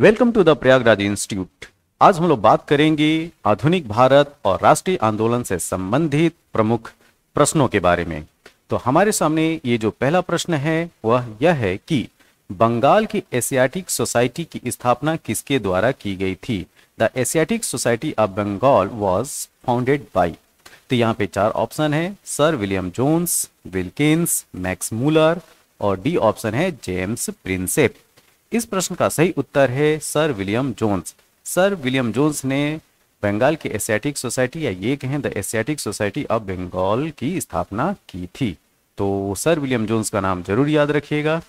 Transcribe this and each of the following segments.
Welcome to the Prayagraj institute आज हम लोग बात करेंगे आधुनिक भारत और राष्ट्रीय आंदोलन से संबंधित प्रमुख प्रश्नों के बारे में तो हमारे सामने ये जो पहला प्रश्न है वह यह है कि बंगाल की एशियाटिक सोसाइटी की स्थापना किसके द्वारा की गई थी the Asiatic Society of Bengal was founded by तो यहाँ पे चार ऑप्शन है sir William Jones Wilkins Max Muller और डी ऑप्शन है जेम्स प्रिंसेप इस प्रश्न का सही उत्तर है sir William Jones sir William Jones ने बंगाल की एशियाटिक सोसाइटी या ये कहें the Asiatic Society of Bengal की स्थापना की थी तो सर विलियम जोन्स का नाम जरूर याद रखिएगा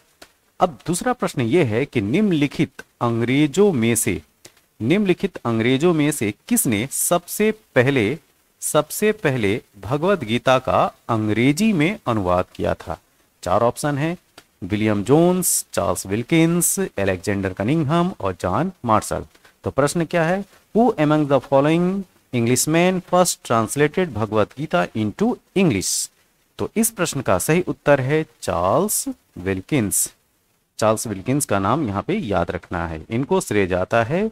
अब दूसरा प्रश्न ये है कि निम्नलिखित अंग्रेजों में से निम्नलिखित अंग्रेजों में से किसने सबसे पहले सबसे पहले भगवत गीता का अंग्रेजी में अनुवाद किया था चार ऑप्शन है William Jones Charles Wilkins Alexander Cunningham और जॉन मार्शल तो प्रश्न क्या है who among the following man first translated Bhagavad Gita into English तो इस प्रश्न का सही उत्तर है चार्ल्स विल्किंस चार्ल्स विल्किंस का नाम यहाँ पे याद रखना है इनको श्रेय जाता है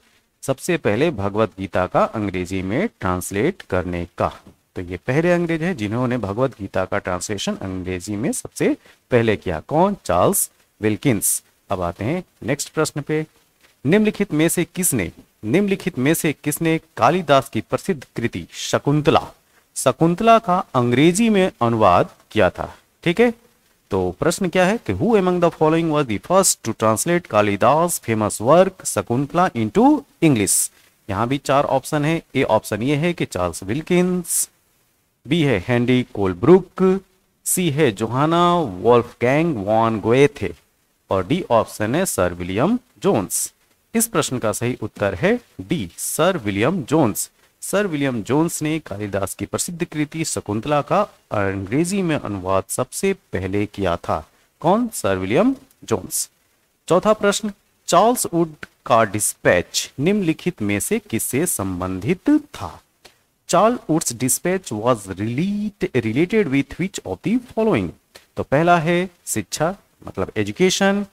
सबसे पहले भगवत गीता का अंग्रेजी में ट्रांसलेट करने का तो ये पहले अंग्रेज है जिन्होंने भगवत गीता का ट्रांसलेशन अंग्रेजी में सबसे पहले किया कौन चार्ल्स विल्किंस अब आते हैं नेक्स्ट प्रश्न पे निम्नलिखित में से किसने निम्नलिखित में से किसने कालिदास की प्रसिद्ध कृति शकुंतला शकुंतला का अंग्रेजी में अनुवाद किया था ठीक है तो प्रश्न क्या है कि who among the following was the first to translate Kalidas famous work Shakuntala into English यहां भी चार ऑप्शन है ए ऑप्शन ये है कि चार्ल्स विल्किंस बी है हैंडी कोलब्रुक सी है Johann Wolfgang von Goethe थे और डी ऑप्शन है सर विलियम जोन्स इस प्रश्न का सही उत्तर है D sir William Jones sir William Jones ने कालिदास की प्रसिद्ध कृति शकुंतला का अंग्रेजी में अनुवाद सबसे पहले किया था कौन सर विलियम जोन्स चौथा प्रश्न चार्ल्स वुड का डिस्पैच निम्नलिखित में से किससे संबंधित था Charles Wood's dispatch was relate related with which of the following तो पहला है शिक्षा मतलब एजुकेशन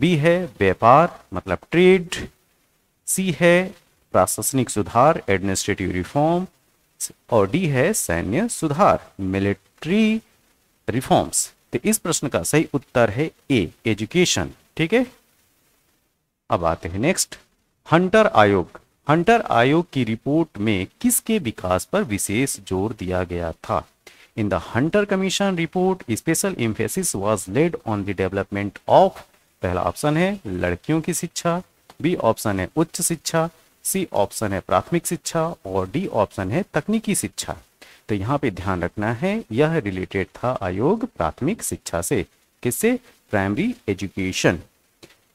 बी है व्यापार मतलब ट्रेड सी है प्रशासनिक सुधार एडमिनिस्ट्रेटिव रिफॉर्म और डी है सैन्य सुधार मिलिट्री रिफॉर्म्स तो इस प्रश्न का सही उत्तर है ए एजुकेशन ठीक है अब आते हैं नेक्स्ट हंटर आयोग हंटर आयोग की रिपोर्ट में किसके विकास पर विशेष जोर दिया गया था in the Hunter Commission report special emphasis was laid on the development of पहला ऑप्शन है लड़कियों की शिक्षा बी ऑप्शन है उच्च शिक्षा सी ऑप्शन है प्राथमिक शिक्षा और डी ऑप्शन है तकनीकी शिक्षा तो यहाँ पे ध्यान रखना है यह रिलेटेड था आयोग प्राथमिक शिक्षा से किससे प्राइमरी एजुकेशन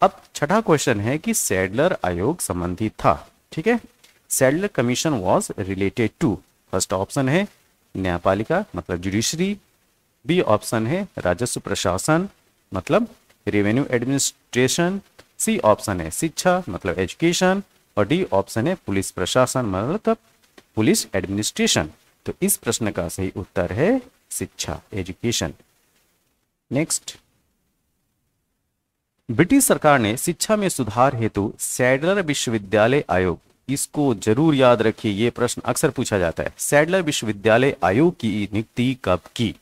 अब छठा क्वेश्चन है कि सैडलर आयोग संबंधित था ठीक है Sadler Commission was related to first option है न्यायपालिका मतलब जुडिशरी बी ऑप्शन है राजस्व प्रशासन मतलब रेवेन्यू एडमिनिस्ट्रेशन सी ऑप्शन है शिक्षा मतलब एजुकेशन और डी ऑप्शन है पुलिस प्रशासन मतलब पुलिस एडमिनिस्ट्रेशन तो इस प्रश्न का सही उत्तर है शिक्षा एजुकेशन नेक्स्ट ब्रिटिश सरकार ने शिक्षा में सुधार हेतु सैडलर विश्वविद्यालय आयोग इसको जरूर याद रखिए ये प्रश्न अक्सर पूछा जाता है सैडलर विश्वविद्यालय आयोग की नियुक्ति कब की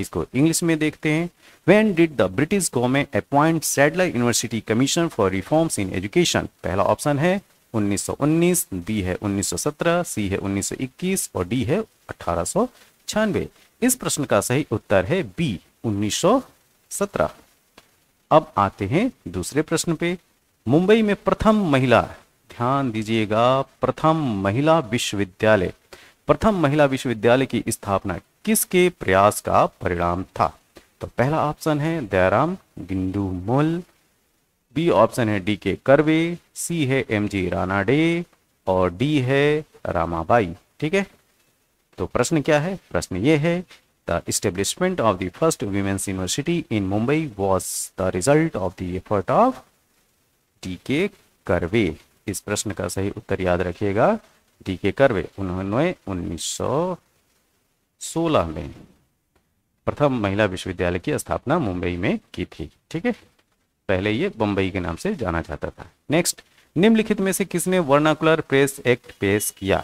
इसको इंग्लिश में देखते हैं when did the British government appoint Sadler University Commission for reforms in education पहला ऑप्शन है 1919 बी है 1917 सी है 1921 और डी है अठारह इस प्रश्न का सही उत्तर है बी 1917 अब आते हैं दूसरे प्रश्न पे मुंबई में प्रथम महिला ध्यान दीजिएगा प्रथम महिला विश्वविद्यालय प्रथम महिला विश्वविद्यालय की स्थापना किसके प्रयास का परिणाम था तो पहला ऑप्शन है Dayaram Gidumal B option है डी के करवे सी है एम जी राणा डे और डी है रामाबाई ठीक है तो प्रश्न क्या है प्रश्न ये है The establishment of the first women's university in Mumbai was the result of the effort of D K Karve इस प्रश्न का सही उत्तर याद रखिएगा डीके करवे उन्होंने 1916 में प्रथम महिला विश्वविद्यालय की स्थापना मुंबई में की थी ठीक है पहले ये बंबई के नाम से जाना जाता था नेक्स्ट निम्नलिखित में से किसने वर्नाकुलर प्रेस एक्ट पेश किया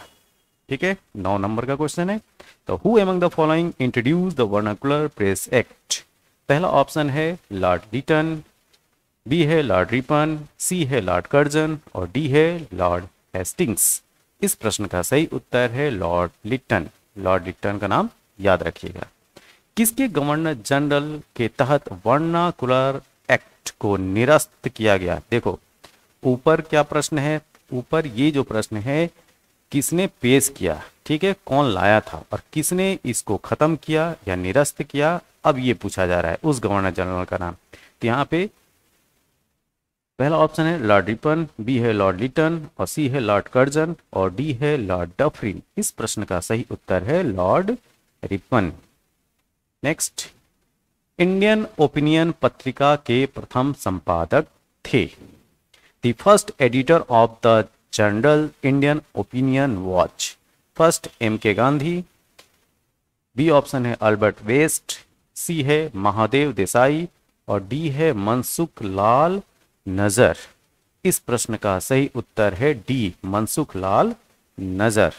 ठीक है नौ नंबर का क्वेश्चन है तो who among the following introduced the vernacular press act पहला ऑप्शन है लॉर्ड डिटन बी है लॉर्ड रिपन सी है लॉर्ड कर्जन और डी है लॉर्ड हेस्टिंग्स इस प्रश्न का सही उत्तर है लॉर्ड लिटन लॉर्ड लिटन का नाम याद रखिएगा किसके गवर्नर जनरल के तहत वर्नाकुलर एक्ट को निरस्त किया गया देखो ऊपर क्या प्रश्न है ऊपर ये जो प्रश्न है किसने पेश किया ठीक है कौन लाया था और किसने इसको ख़त्म किया या निरस्त किया अब ये पूछा जा रहा है उस गवर्नर जनरल का नाम तो यहाँ पे पहला ऑप्शन है लॉर्ड रिपन बी है लॉर्ड लिटन और सी है लॉर्ड कर्जन और डी है लॉर्ड डफरिन इस प्रश्न का सही उत्तर है Lord Ripon next Indian opinion पत्रिका के प्रथम संपादक थे the first editor of the journal Indian opinion was first M K Gandhi B option है अल्बर्ट वेस्ट सी है महादेव देसाई और डी है मनसुख लाल नजर इस प्रश्न का सही उत्तर है डी मनसुख लाल नजर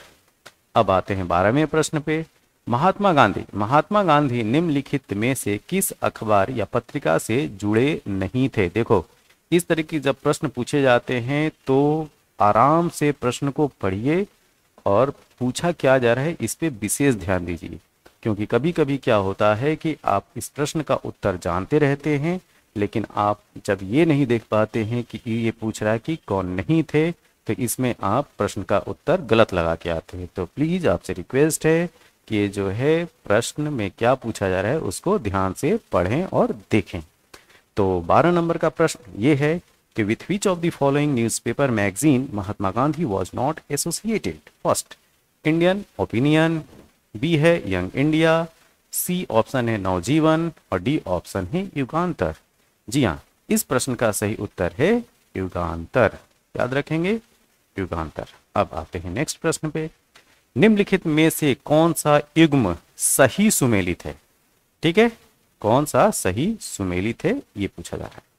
अब आते हैं बारहवें प्रश्न पे महात्मा गांधी महात्मा गांधी निम्नलिखित में से किस अखबार या पत्रिका से जुड़े नहीं थे देखो इस तरह की जब प्रश्न पूछे जाते हैं तो आराम से प्रश्न को पढ़िए और पूछा क्या जा रहा है इस पर विशेष ध्यान दीजिए क्योंकि कभी कभी क्या होता है कि आप इस प्रश्न का उत्तर जानते रहते हैं लेकिन आप जब ये नहीं देख पाते हैं कि ये पूछ रहा है कि कौन नहीं थे तो इसमें आप प्रश्न का उत्तर गलत लगा के आते हैं तो प्लीज़ आपसे रिक्वेस्ट है कि जो है प्रश्न में क्या पूछा जा रहा है उसको ध्यान से पढ़ें और देखें तो बारह नंबर का प्रश्न ये है with which of of the following newspaper magazine Mahatma Gandhi was not associated first Indian opinion B है यंग इंडिया सी ऑप्शन है नवजीवन और डी ऑप्शन है युगान्तर जी हाँ इस प्रश्न का सही उत्तर है युगान्तर याद रखेंगे युगान्तर अब आते हैं नेक्स्ट प्रश्न पे निम्नलिखित में से कौन सा युग्म सही सुमेलित है ठीक है कौन सा सही सुमेलित है ये पूछा जा रहा है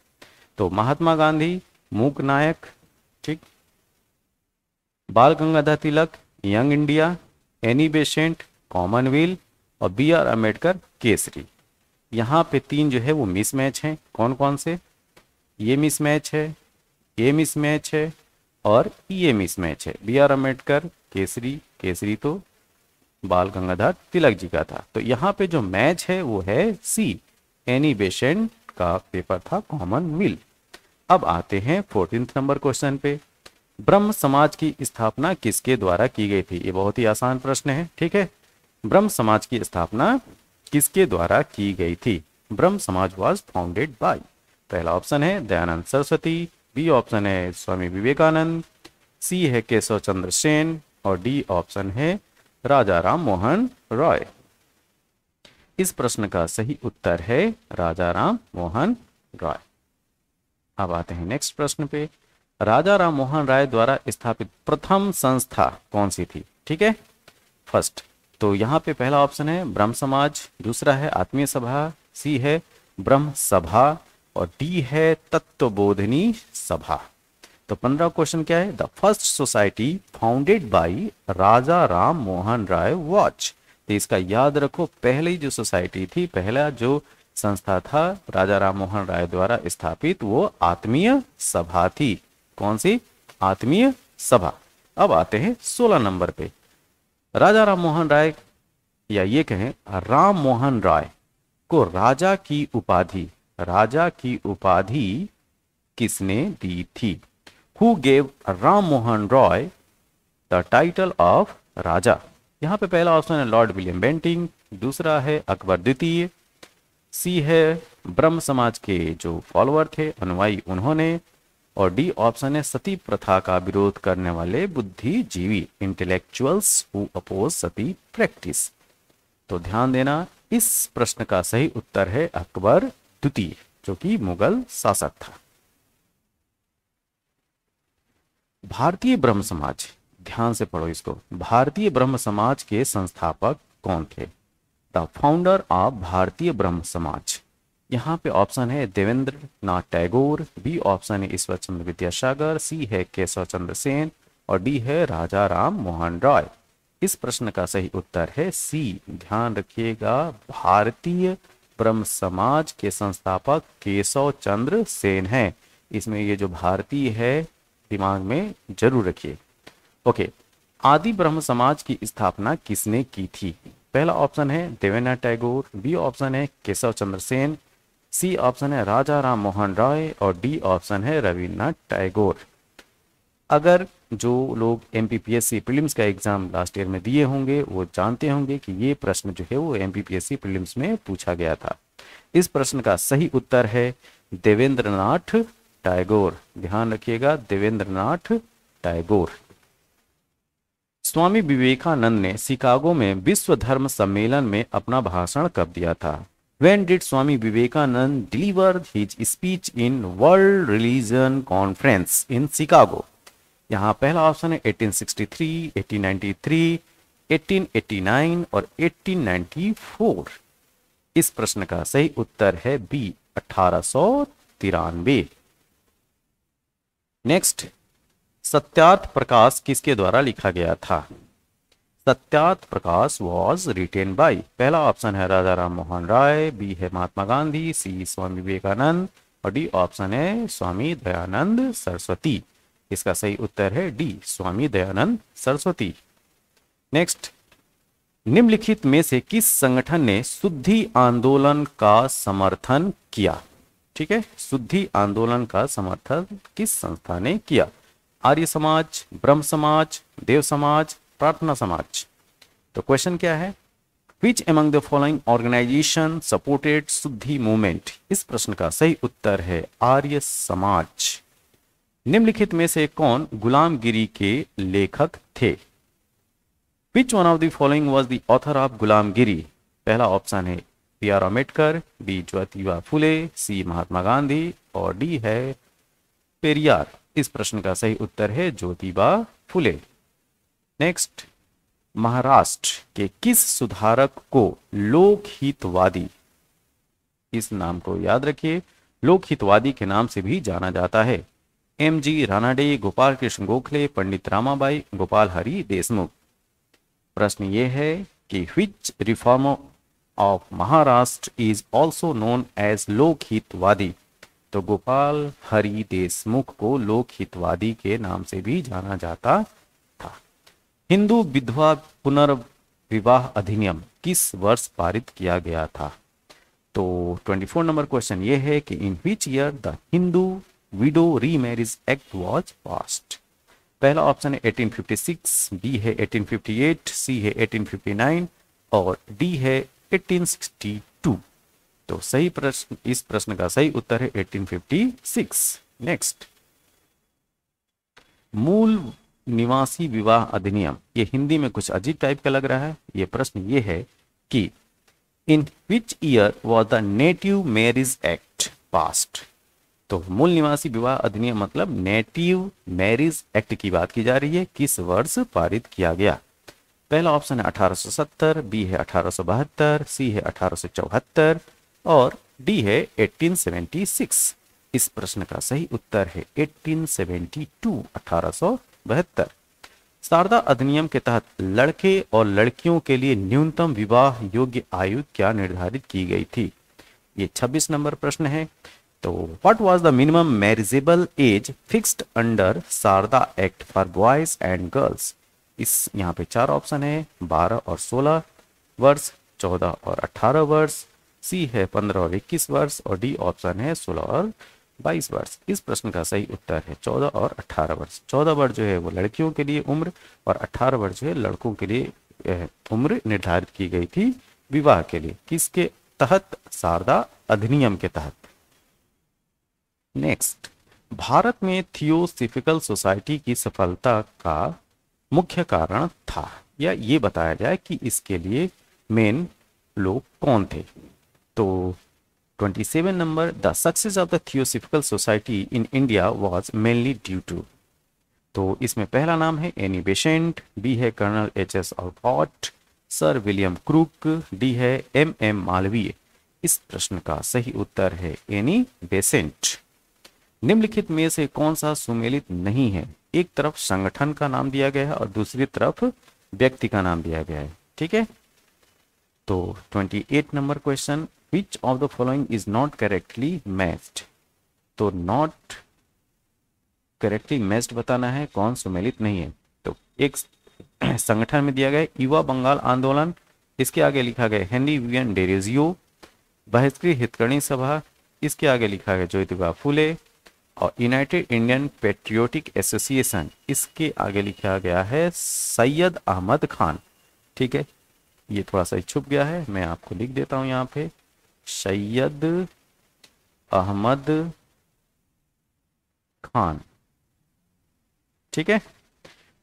तो महात्मा गांधी मूक नायक ठीक Bal Gangadhar Tilak young India Annie Besant Commonwealth और बी आर अम्बेडकर केसरी यहाँ पे तीन जो है वो मिसमैच हैं कौन कौन से ये मिसमैच है ये मिसमैच है और ये मिसमैच है बी आर अम्बेडकर केसरी केसरी तो बाल गंगाधर तिलक जी का था तो यहाँ पे जो मैच है वो है सी एनी बेसेंट का पेपर था कॉमन मिल अब आते हैं फोर्टीन नंबर क्वेश्चन पे ब्रह्म समाज की स्थापना किसके द्वारा की गई थी ये बहुत ही आसान प्रश्न है ठीक है ब्रह्म समाज की स्थापना किसके द्वारा की गई थी Brahmo Samaj was founded by पहला ऑप्शन है दयानंद सरस्वती बी ऑप्शन है स्वामी विवेकानंद सी है केशव चंद्र सेन और डी ऑप्शन है राजा राम मोहन रॉय इस प्रश्न का सही उत्तर है राजा राम मोहन राय अब आते हैं नेक्स्ट प्रश्न पे राजा राम मोहन राय द्वारा स्थापित प्रथम संस्था कौन सी थी ठीक है फर्स्ट तो यहाँ पे पहला ऑप्शन है ब्रह्म समाज दूसरा है आत्मीय सभा सी है ब्रह्म सभा और डी है तत्वबोधनी सभा तो पंद्रह क्वेश्चन क्या है the first society founded by Raja Ram Mohan Roy was इसका याद रखो पहली जो सोसाइटी थी पहला जो संस्था था राजा राम मोहन राय द्वारा स्थापित वो आत्मीय सभा थी कौन सी आत्मीय सभा अब आते हैं सोलह नंबर पे राजा राम मोहन राय या ये कहें राम मोहन राय को राजा की उपाधि राजा की उपाधि किसने दी थी who gave Ram Mohan Roy the title of Raja यहाँ पे पहला ऑप्शन है लॉर्ड विलियम बेंटिंग दूसरा है अकबर द्वितीय सी है ब्रह्म समाज के जो फॉलोअर थे अनुवाई उन्होंने और डी ऑप्शन है सती प्रथा का विरोध करने वाले बुद्धिजीवी intellectuals who oppose sati practice तो ध्यान देना इस प्रश्न का सही उत्तर है अकबर द्वितीय जो कि मुगल शासक था भारतीय ब्रह्म समाज ध्यान से पढ़ो इसको भारतीय ब्रह्म समाज के संस्थापक कौन थे द फाउंडर ऑफ भारतीय ब्रह्म समाज यहाँ पे ऑप्शन है देवेंद्र नाथ टैगोर बी ऑप्शन है ईश्वर चंद्र विद्यासागर सी है केशव चंद्र सेन और डी है राजा राम मोहन रॉय इस प्रश्न का सही उत्तर है सी ध्यान रखिएगा भारतीय ब्रह्म समाज के संस्थापक केशव चंद्र सेन है इसमें ये जो भारतीय है दिमाग में जरूर रखिए ओके आदि ब्रह्म समाज की स्थापना किसने की थी पहला ऑप्शन है देवेंद्र टैगोर बी ऑप्शन है केशव चंद्र सेन सी ऑप्शन है राजा राम मोहन राय और डी ऑप्शन है रविन्द्रनाथ टैगोर अगर जो लोग M P P S C prelims का एग्ज़ाम लास्ट ईयर में दिए होंगे वो जानते होंगे कि ये प्रश्न जो है वो M P P S C prelims में पूछा गया था इस प्रश्न का सही उत्तर है देवेंद्रनाथ टैगोर ध्यान रखिएगा देवेंद्रनाथ टैगोर स्वामी विवेकानंद ने शिकागो में विश्व धर्म सम्मेलन में अपना भाषण कब दिया था when did Swami Vivekananda deliver his speech in world religion conference in Chicago यहाँ पहला ऑप्शन है 1863, 1893, 1889 और 1894। इस प्रश्न का सही उत्तर है बी अठारह नेक्स्ट सत्यार्थ प्रकाश किसके द्वारा लिखा गया था Satyarth Prakash was written by पहला ऑप्शन है राजा राम मोहन राय बी है महात्मा गांधी सी स्वामी विवेकानंद और डी ऑप्शन है स्वामी दयानंद सरस्वती इसका सही उत्तर है डी स्वामी दयानंद सरस्वती नेक्स्ट निम्नलिखित में से किस संगठन ने शुद्धि आंदोलन का समर्थन किया ठीक है शुद्धि आंदोलन का समर्थन किस संस्था ने किया आर्य समाज ब्रह्म समाज देव समाज प्रार्थना समाज तो क्वेश्चन क्या है which among the following organisation supported Shuddhi movement इस प्रश्न का सही उत्तर है आर्य समाज निम्नलिखित में से कौन गुलामगिरी के लेखक थे which one of the following was the author of Gulamgiri पहला ऑप्शन है P R Ambedkar B Jyotiba Phule C Mahatma Gandhi और डी है पेरियार इस प्रश्न का सही उत्तर है ज्योतिबा फुले नेक्स्ट महाराष्ट्र के किस सुधारक को लोकहितवादी इस नाम को याद रखिए लोकहितवादी के नाम से भी जाना जाता है एम जी रानाडे गोपाल कृष्ण गोखले पंडित रामाबाई गोपाल हरि देशमुख प्रश्न ये है कि which reform of Maharashtra is also known as Lokhitwadi तो गोपाल हरि देशमुख को हितवादी के नाम से भी जाना जाता था हिंदू विधवा पुनर्विवाह अधिनियम किस वर्ष पारित किया गया था तो 24 नंबर क्वेश्चन ये है कि in which year the Hindu widow remarriage act was passed पहला ऑप्शन है 1856 बी है 1858 सी है 1859 और डी है 1862 तो सही प्रश्न इस प्रश्न का सही उत्तर है 1856 नेक्स्ट मूल निवासी विवाह अधिनियम ये हिंदी में कुछ अजीब टाइप का लग रहा है ये प्रश्न ये है कि in which year was the native marriage act passed तो मूल निवासी विवाह अधिनियम मतलब नेटिव मैरिज एक्ट की बात की जा रही है किस वर्ष पारित किया गया पहला ऑप्शन है 1870 बी है 1872 सी है 1874 और डी है 1876 इस प्रश्न का सही उत्तर है 1872 1872 शारदा अधिनियम के तहत लड़के और लड़कियों के लिए न्यूनतम विवाह योग्य आयु क्या निर्धारित की गई थी ये 26 नंबर प्रश्न है तो what was the minimum marriageable age fixed under Sharda act for boys and girls इस यहाँ पे चार ऑप्शन है 12 और 16 वर्ष 14 और 18 वर्ष सी है पंद्रह और इक्कीस वर्ष और डी ऑप्शन है सोलह और बाईस वर्ष इस प्रश्न का सही उत्तर है चौदह और अठारह वर्ष चौदह वर्ष जो है वो लड़कियों के लिए उम्र और अठारह वर्ष जो है लड़कों के लिए उम्र निर्धारित की गई थी विवाह के लिए किसके तहत शारदा अधिनियम के तहत नेक्स्ट भारत में थियोसिफिकल सोसाइटी की सफलता का मुख्य कारण था या ये बताया जाए कि इसके लिए मेन लोग कौन थे तो 27 number the success of the theosophical society in India was mainly due to तो इसमें पहला नाम है एनी बेशेंट बी है Colonel H S Olcott Sir William Crook D है एम एम मालवीय इस प्रश्न का सही उत्तर है एनी बेसेंट निम्नलिखित में से कौन सा सुमेलित नहीं है एक तरफ संगठन का नाम दिया गया है और दूसरी तरफ व्यक्ति का नाम दिया गया है ठीक है तो 28 number question which of the following is not correctly matched तो नॉट करेक्टली मैस्ड बताना है कौन सुमेलित नहीं है तो एक संगठन में दिया गया युवा बंगाल आंदोलन इसके आगे लिखा गया हेनरी विवियन डेरेजियो बहिष्कृत हितकर्णी सभा इसके आगे लिखा गया ज्योतिबा फुले और यूनाइटेड इंडियन पेट्रियोटिक एसोसिएशन इसके आगे लिखा गया है सैयद अहमद खान ठीक है ये थोड़ा सा छुप गया है मैं आपको लिख देता हूं यहाँ पे सैयद अहमद खान ठीक है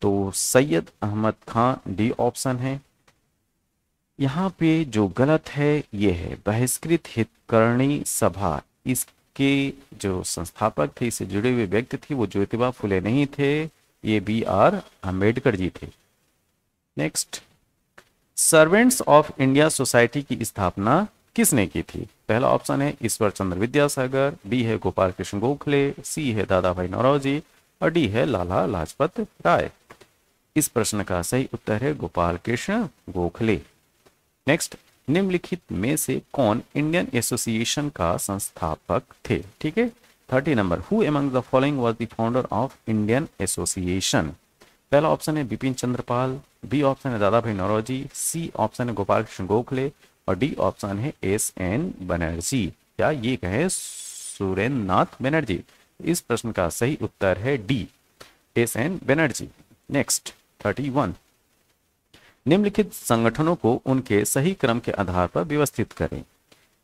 तो सैयद अहमद खान डी ऑप्शन है यहाँ पे जो गलत है ये है बहिष्कृत हितकरणी सभा इसके जो संस्थापक थे इससे जुड़े हुए व्यक्ति थे वो ज्योतिबा फुले नहीं थे ये बी आर अम्बेडकर जी थे next servants of India society की स्थापना किसने की थी पहला ऑप्शन है ईश्वर चंद्र विद्यासागर बी है गोपाल कृष्ण गोखले सी है दादा भाई नौरावजी और डी है लाला लाजपत राय इस प्रश्न का सही उत्तर है गोपाल कृष्ण गोखले नेक्स्ट निम्नलिखित में से कौन इंडियन एसोसिएशन का संस्थापक थे ठीक है thirty number who among the following was the founder of Indian association पहला ऑप्शन है बिपिन चंद्रपाल बी ऑप्शन है दादा भाई नौरोजी सी ऑप्शन है गोपाल कृष्ण गोखले और डी ऑप्शन है एस एन बनर्जी क्या ये कहे सुरेंद्र नाथ बनर्जी इस प्रश्न का सही उत्तर है D S N Banerjee next thirty one निम्नलिखित संगठनों को उनके सही क्रम के आधार पर व्यवस्थित करें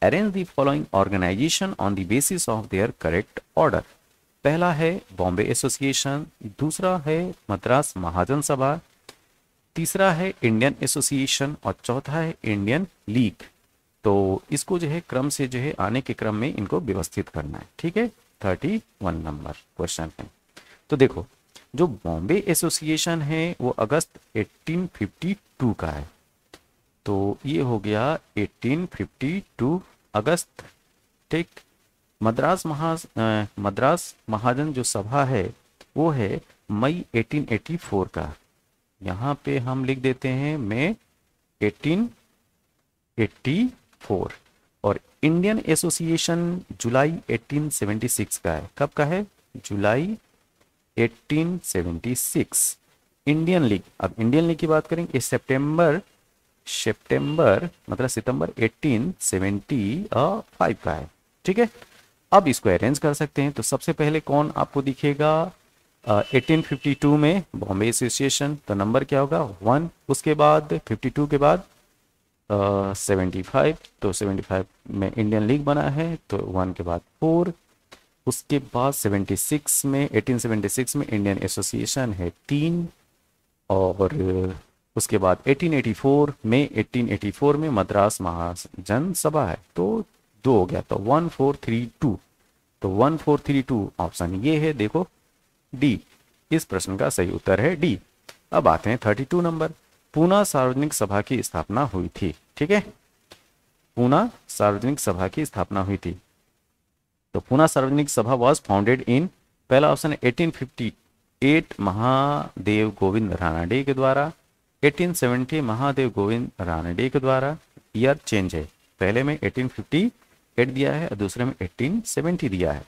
arrange the following organisation on the basis of their correct order पहला है बॉम्बे एसोसिएशन दूसरा है मद्रास महाजन सभा तीसरा है इंडियन एसोसिएशन और चौथा है इंडियन लीग तो इसको जो है क्रम से जो है आने के क्रम में इनको व्यवस्थित करना है ठीक है थर्टी वन नंबर क्वेश्चन है तो देखो जो बॉम्बे एसोसिएशन है वो अगस्त 1852 का है तो ये हो गया 1852 अगस्त ठीक मद्रास महा मद्रास महाजन जो सभा है वो है मई 1884 का यहां पे हम लिख देते हैं मे 1884 और इंडियन एसोसिएशन जुलाई 1876 का है कब का है जुलाई 1876 इंडियन लीग अब इंडियन लीग की बात करेंगे सितंबर सितंबर मतलब सितंबर 1875 का है ठीक है अब इसको अरेंज कर सकते हैं तो सबसे पहले कौन आपको दिखेगा 1852 uh, में बॉम्बे एसोसिएशन तो नंबर क्या होगा वन उसके बाद 52 के बाद सेवेंटी uh, फाइव तो 75 फाइव में इंडियन लीग बना है तो वन के बाद फोर उसके बाद 76 सिक्स में 1876 में इंडियन एसोसिएशन है तीन और uh, उसके बाद 1884 में 1884 में मद्रास महाजन सभा है तो दो हो गया तो वन फोर थ्री टू तो one four three two option ये है देखो डी इस प्रश्न का सही उत्तर है डी अब आते हैं थर्टी टू नंबर पूना सार्वजनिक सभा की स्थापना हुई थी ठीक है पूना सार्वजनिक सभा की स्थापना हुई थी तो पूना सार्वजनिक सभा वॉज फाउंडेड इन पहला option eighteen fifty eight Mahadev Govind Ranade के द्वारा 1870 महादेव गोविंद रानाडे के द्वारा ईयर चेंज है पहले में 1858 दिया है और दूसरे में 1870 दिया है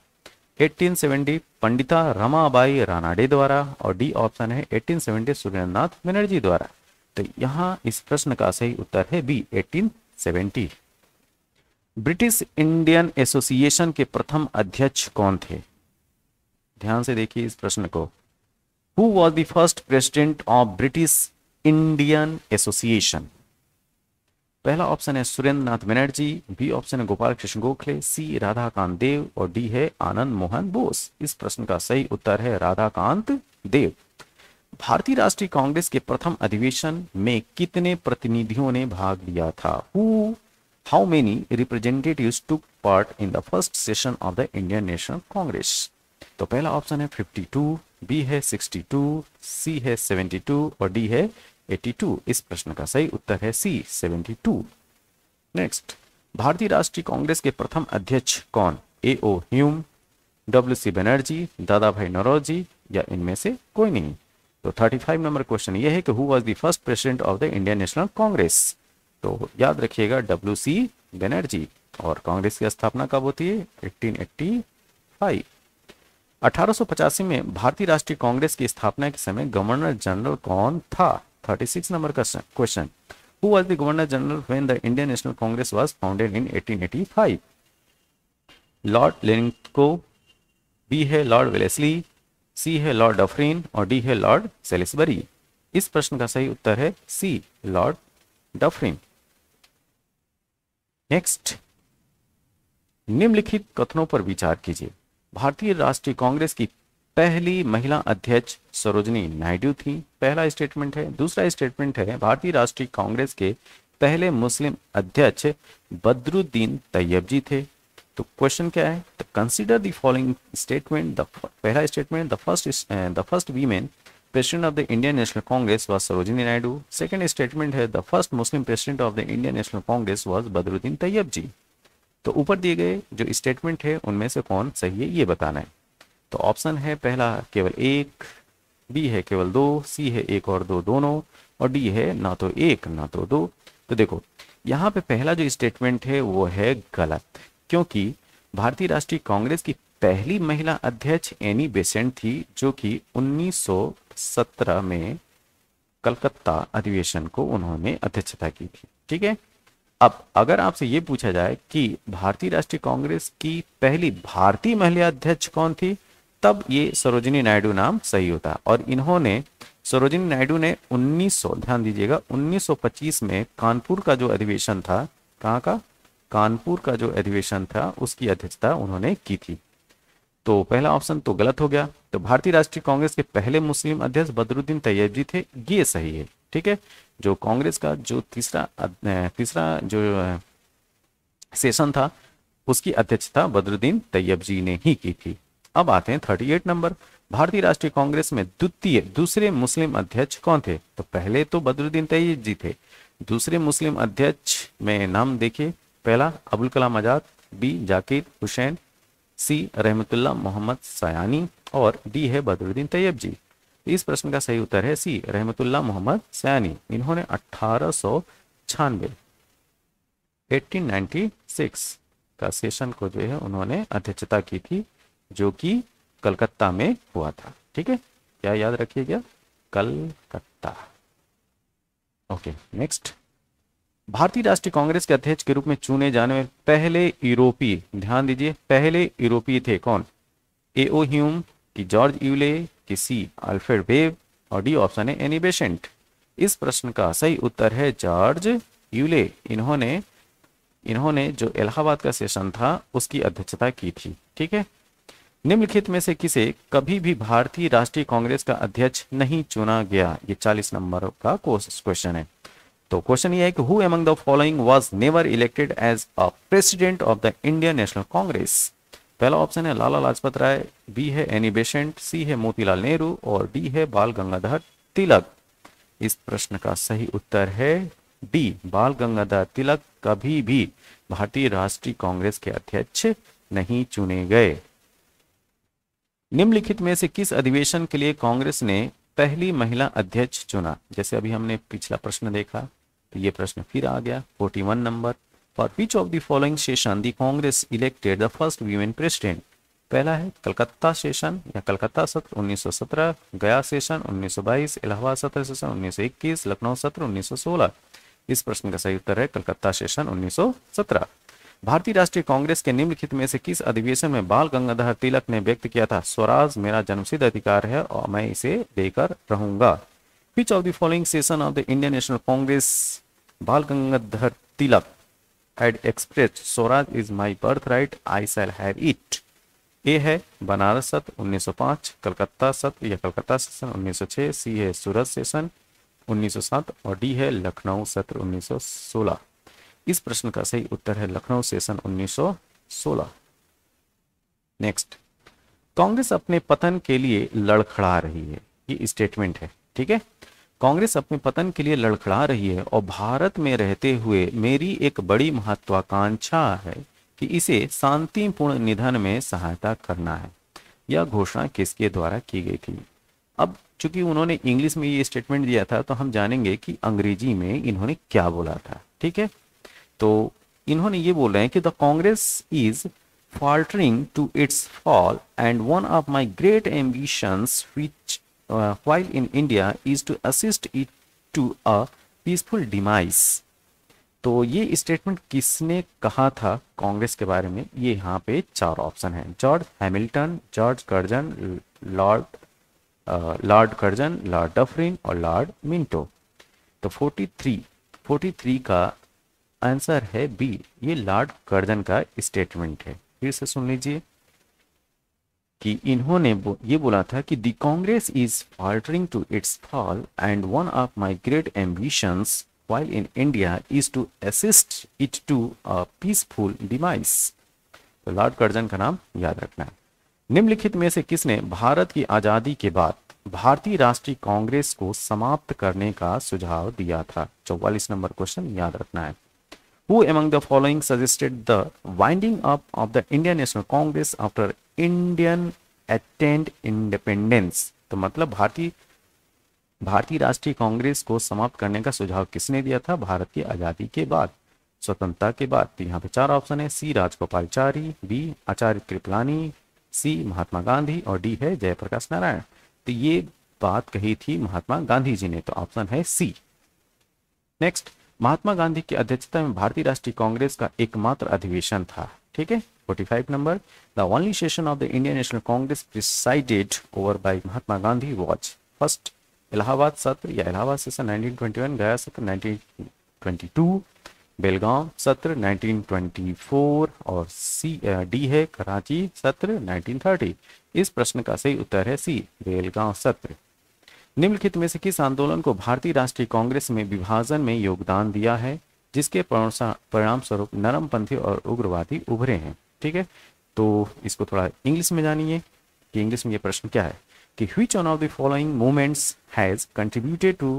1870 पंडिता रमाबाई रानाडे द्वारा और डी ऑप्शन है 1870 सूर्यनाथ बनर्जी द्वारा तो यहाँ इस प्रश्न का सही उत्तर है बी 1870 ब्रिटिश इंडियन एसोसिएशन के प्रथम अध्यक्ष कौन थे ध्यान से देखिए इस प्रश्न को who was the first president of British Indian association पहला ऑप्शन है सुरेंद्र नाथ बनर्जी बी ऑप्शन है गोपाल कृष्ण गोखले सी राधाकांत देव और डी है आनंद मोहन बोस इस प्रश्न का सही उत्तर है राधाकांत देव भारतीय राष्ट्रीय कांग्रेस के प्रथम अधिवेशन में कितने प्रतिनिधियों ने भाग लिया था who how many representative took part in the first session of the Indian National Congress तो पहला ऑप्शन है 52, बी है 62, सी है 72 और डी है 82 इस प्रश्न का सही उत्तर है सी 72 नेक्स्ट भारतीय राष्ट्रीय कांग्रेस के प्रथम अध्यक्ष कौन A O Hume W C Banerjee Dadabhai Naoroji या इनमें से कोई नहीं तो 35 नंबर क्वेश्चन यह है कि who was the first president of the Indian National Congress तो याद रखिएगा डब्ल्यू सी बनर्जी और कांग्रेस की स्थापना कब होती है 1885 1885 में भारतीय राष्ट्रीय कांग्रेस की स्थापना के समय गवर्नर जनरल कौन था 36 लॉर्ड बी है लॉर्ड वेलेसली सी है लॉर्ड डफरीन और डी है लॉर्ड सेलिसबरी इस प्रश्न का सही उत्तर है सी लॉर्ड डफरीन नेक्स्ट निम्नलिखित कथनों पर विचार कीजिए भारतीय राष्ट्रीय कांग्रेस की पहली महिला अध्यक्ष सरोजनी नायडू थी पहला स्टेटमेंट है दूसरा स्टेटमेंट है भारतीय राष्ट्रीय कांग्रेस के पहले मुस्लिम अध्यक्ष बद्रुद्दीन तैयब जी थे तो क्वेश्चन क्या है तो consider the following statement the पहला statement the first the first women president of the Indian National Congress was Sarojini Naidu second statement है the first Muslim president of the Indian National Congress was Badruddin Tyabji तो ऊपर दिए गए जो statement है उनमें से कौन सही है ये बताना है तो ऑप्शन है पहला केवल एक बी है केवल दो सी है एक और दो दोनों और डी है ना तो एक ना तो दो तो देखो यहाँ पे पहला जो स्टेटमेंट है वो है गलत क्योंकि भारतीय राष्ट्रीय कांग्रेस की पहली महिला अध्यक्ष एनी बेसेंट थी जो कि 1917 में कलकत्ता अधिवेशन को उन्होंने अध्यक्षता की थी ठीक है अब अगर आपसे ये पूछा जाए कि भारतीय राष्ट्रीय कांग्रेस की पहली भारतीय महिला अध्यक्ष कौन थी तब ये सरोजिनी नायडू नाम सही होता और इन्होंने सरोजिनी नायडू ने 1900 ध्यान दीजिएगा 1925 में कानपुर का जो अधिवेशन था कहाँ का कानपुर का जो अधिवेशन था उसकी अध्यक्षता उन्होंने की थी तो पहला ऑप्शन तो गलत हो गया तो भारतीय राष्ट्रीय कांग्रेस के पहले मुस्लिम अध्यक्ष बदरुद्दीन तैयब जी थे ये सही है ठीक है जो कांग्रेस का जो तीसरा तीसरा जो सेशन था उसकी अध्यक्षता बदरुद्दीन तैयब जी ने ही की थी अब आते हैं थर्टी एट नंबर भारतीय राष्ट्रीय कांग्रेस में द्वितीय दूसरे मुस्लिम अध्यक्ष कौन थे तो पहले तो बदरुद्दीन तैयब जी थे दूसरे मुस्लिम अध्यक्ष में नाम देखिए पहला अबुल कलाम आजाद बी जाकिर हुसैन सी रहमतुल्ला मोहम्मद सयानी और डी है बदरुद्दीन तैयब जी इस प्रश्न का सही उत्तर है सी रहमतुल्ला मोहम्मद सयानी इन्होंने अठारह सौ छियानवे का सेशन को जो है उन्होंने अध्यक्षता की थी जो कि कलकत्ता में हुआ था ठीक है क्या याद रखिएगा कलकत्ता ओके नेक्स्ट भारतीय राष्ट्रीय कांग्रेस के अध्यक्ष के रूप में चुने जाने में पहले यूरोपीय ध्यान दीजिए पहले यूरोपीय थे कौन एओ ह्यूम की जॉर्ज यूले की सी अल्फ्रेड वेब और डी ऑप्शन है एनी बेसेंट इस प्रश्न का सही उत्तर है जॉर्ज यूले इन्होंने इन्होंने जो इलाहाबाद का सेशन था उसकी अध्यक्षता की थी ठीक है निम्नलिखित में से किसे कभी भी भारतीय राष्ट्रीय कांग्रेस का अध्यक्ष नहीं चुना गया ये 40 नंबर का क्वेश्चन है तो क्वेश्चन ये है कि who among the following was never elected as a president of the Indian National Congress पहला ऑप्शन है लाला लाजपत राय बी है एनी बेसेंट सी है मोतीलाल नेहरू और डी है बाल गंगाधर तिलक इस प्रश्न का सही उत्तर है डी बाल गंगाधर तिलक कभी भी भारतीय राष्ट्रीय कांग्रेस के अध्यक्ष नहीं चुने गए निम्नलिखित में से किस अधिवेशन के लिए कांग्रेस ने पहली महिला अध्यक्ष चुना जैसे अभी हमने पिछला प्रश्न देखा तो ये प्रश्न फिर आ गया 41 number for which of the following session the Congress elected the first women president पहला है कलकत्ता सेशन या कलकत्ता सत्र 1917 गया सेशन 1922 इलाहाबाद सत्र सेशन 1921 लखनऊ सत्र 1916 इस प्रश्न का सही उत्तर है कलकत्ता सेशन 1917 भारतीय राष्ट्रीय कांग्रेस के निम्नलिखित में से किस अधिवेशन में बाल गंगाधर तिलक ने व्यक्त किया था स्वराज मेरा जन्मसिद्ध अधिकार है और मैं इसे लेकर रहूंगा which of the following session of the Indian National Congress Bal Gangadhar Tilak had express swaraj is my birth right I shall have it A है बनारस सत्र 1905 कलकत्ता सत्र या कलकत्ता सेशन 1906 सी है सूरत सेशन 1907 और डी है लखनऊ सत्र 1916 इस प्रश्न का सही उत्तर है लखनऊ सेशन 1916 नेक्स्ट कांग्रेस अपने पतन के लिए लड़खड़ा रही है ये स्टेटमेंट है ठीक है कांग्रेस अपने पतन के लिए लड़खड़ा रही है और भारत में रहते हुए मेरी एक बड़ी महत्वाकांक्षा है कि इसे शांतिपूर्ण निधन में सहायता करना है यह घोषणा किसके द्वारा की गई थी अब चूंकि उन्होंने इंग्लिश में ये स्टेटमेंट दिया था तो हम जानेंगे कि अंग्रेजी में इन्होंने क्या बोला था ठीक है तो इन्होंने ये बोला है कि the Congress is faltering to its fall and one of my great ambitions which while in India is to assist it to a peaceful demise तो ये स्टेटमेंट किसने कहा था कांग्रेस के बारे में ये यहाँ पे चार ऑप्शन हैं George Hamilton George Curzon Lord Lord Curzon Lord Dufferin और लॉर्ड मिंटो तो 43 43 का आंसर है बी ये लॉर्ड कर्जन का स्टेटमेंट है फिर से सुन लीजिए कि इन्होंने बो, ये बोला था कि the Congress is faltering to its fall and one of my great ambitions while in India is to assist it to a peaceful demise तो लॉर्ड कर्जन का नाम याद रखना है निम्नलिखित में से किसने भारत की आजादी के बाद भारतीय राष्ट्रीय कांग्रेस को समाप्त करने का सुझाव दिया था चौवालीस नंबर क्वेश्चन याद रखना है who among the following suggested the winding up of the Indian National Congress after Indian attained independence? तो मतलब भारतीय भारतीय राष्ट्रीय कांग्रेस को समाप्त करने का सुझाव किसने दिया था भारत की आजादी के बाद स्वतंत्रता के बाद तो यहाँ पे चार ऑप्शन है C Rajagopalachari B Acharya Kripalani C Mahatma Gandhi और डी है जयप्रकाश नारायण तो ये बात कही थी महात्मा गांधी जी ने तो ऑप्शन है सी नेक्स्ट महात्मा गांधी की अध्यक्षता में भारतीय राष्ट्रीय कांग्रेस का एकमात्र अधिवेशन था ठीक है 45 number the only session of the Indian National Congress presided over by Mahatma Gandhi was first Allahabad सत्र या इलाहाबाद सेशन 1921 गया सत्र 1922 बेलगांव सत्र 1924 और सी डी है कराची सत्र 1930 इस प्रश्न का सही उत्तर है सी बेलगांव सत्र निम्नलिखित में से किस आंदोलन को भारतीय राष्ट्रीय कांग्रेस में विभाजन में योगदान दिया है जिसके परिणाम स्वरूप नरमपंथी और उग्रवादी उभरे हैं ठीक है तो इसको थोड़ा इंग्लिश में जानिए कि इंग्लिश में ये प्रश्न क्या है कि which one of the following movements has contributed to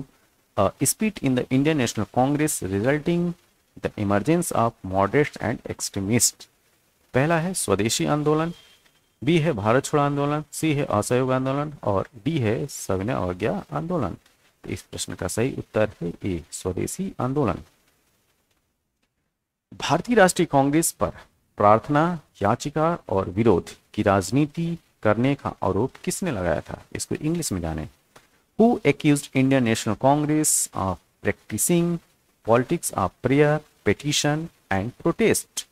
split in the Indian National Congress resulting the emergence of moderates and extremist पहला है स्वदेशी आंदोलन बी है भारत छोड़ आंदोलन सी है असहयोग आंदोलन और डी है सविनय अवज्ञा आंदोलन इस प्रश्न का सही उत्तर है ए स्वदेशी आंदोलन भारतीय राष्ट्रीय कांग्रेस पर प्रार्थना याचिका और विरोध की राजनीति करने का आरोप किसने लगाया था इसको इंग्लिश में जाने who accuse Indian National Congress of practising politics of prayer petition and protest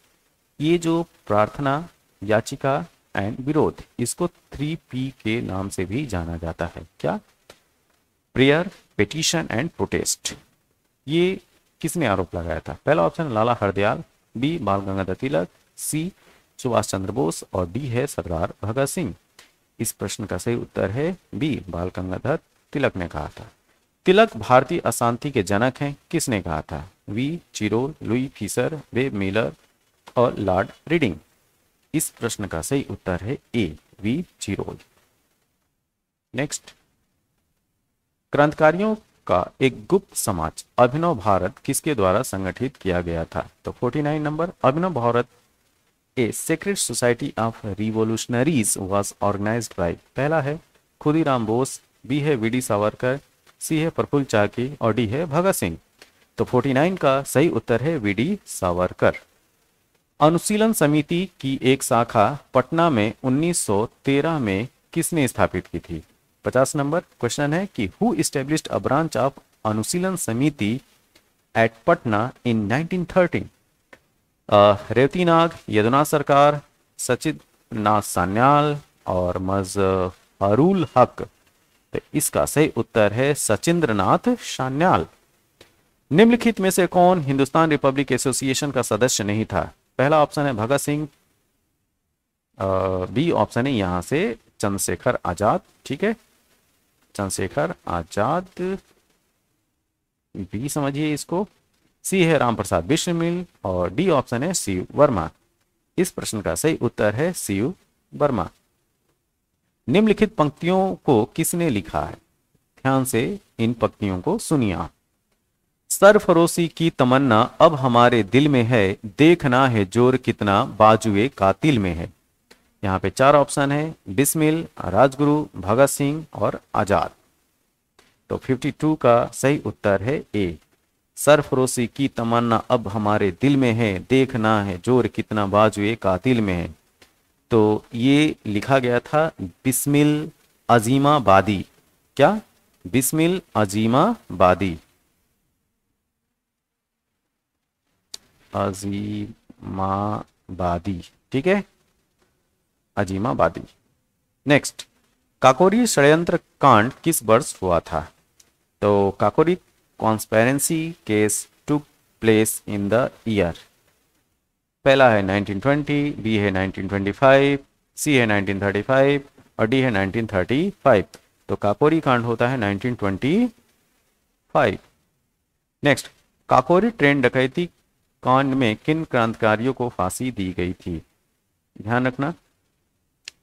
ये जो प्रार्थना याचिका एंड विरोध इसको थ्री पी के नाम से भी जाना जाता है क्या प्रेयर पेटिशन एंड प्रोटेस्ट ये किसने आरोप लगाया था पहला ऑप्शन लाला हरदयाल बी बाल गंगाधर तिलक सी सुभाष चंद्र बोस और डी है सरदार भगत सिंह इस प्रश्न का सही उत्तर है बी बाल गंगाधर तिलक ने कहा था तिलक भारतीय अशांति के जनक हैं किसने कहा था V Chirol Louis Fischer Webb Miller और लॉर्ड रीडिंग इस प्रश्न का सही उत्तर है ए वी जीरो नेक्स्ट क्रांतिकारियों का एक गुप्त समाज अभिनव भारत किसके द्वारा संगठित किया गया था तो 49 number Abhinav Bharat a secret society of revolutionaries was organise by पहला है खुदीराम बोस बी है वी डी सावरकर सी है प्रफुल चाकी और डी है भगत सिंह तो 49 का सही उत्तर है वी डी सावरकर अनुशीलन समिति की एक शाखा पटना में 1913 में किसने स्थापित की थी 50 नंबर क्वेश्चन है कि who establish a branch of Anushilan Samiti at Patna in 1913 Revati Nag Jadunath Sarkar Sachindra नाथ सान्याल और मजहरुल हक तो इसका सही उत्तर है सचिंद्र नाथ सान्याल निम्नलिखित में से कौन हिंदुस्तान रिपब्लिक एसोसिएशन का सदस्य नहीं था पहला ऑप्शन है भगत सिंह बी ऑप्शन है यहां से चंद्रशेखर आजाद ठीक है चंद्रशेखर आजाद बी समझिए इसको सी है राम प्रसाद विश्व मिल और डी ऑप्शन है शिव वर्मा इस प्रश्न का सही उत्तर है शिव वर्मा निम्नलिखित पंक्तियों को किसने लिखा है ध्यान से इन पंक्तियों को सुनिए आप सरफरोशी की तमन्ना अब हमारे दिल में है देखना है जोर कितना बाजुए कातिल में है यहाँ पे चार ऑप्शन है बिस्मिल राजगुरु भगत सिंह और आजाद तो 52 का सही उत्तर है ए सरफरोशी की तमन्ना अब हमारे दिल में है देखना है जोर कितना बाजुए कातिल में है तो ये लिखा गया था बिस्मिल अजीमाबादी क्या बिस्मिल अजीमाबादी अजीमाबादी ठीक है अजीमाबादी नेक्स्ट काकोरी षडयंत्र कांड किस वर्ष हुआ था तो Kakori conspiracy case took place in the year पहला है 1920 बी है 1925 सी है 1935 और डी है 1935 तो काकोरी कांड होता है 1925 नेक्स्ट काकोरी ट्रेन डकैती कांड में किन क्रांतिकारियों को फांसी दी गई थी ध्यान रखना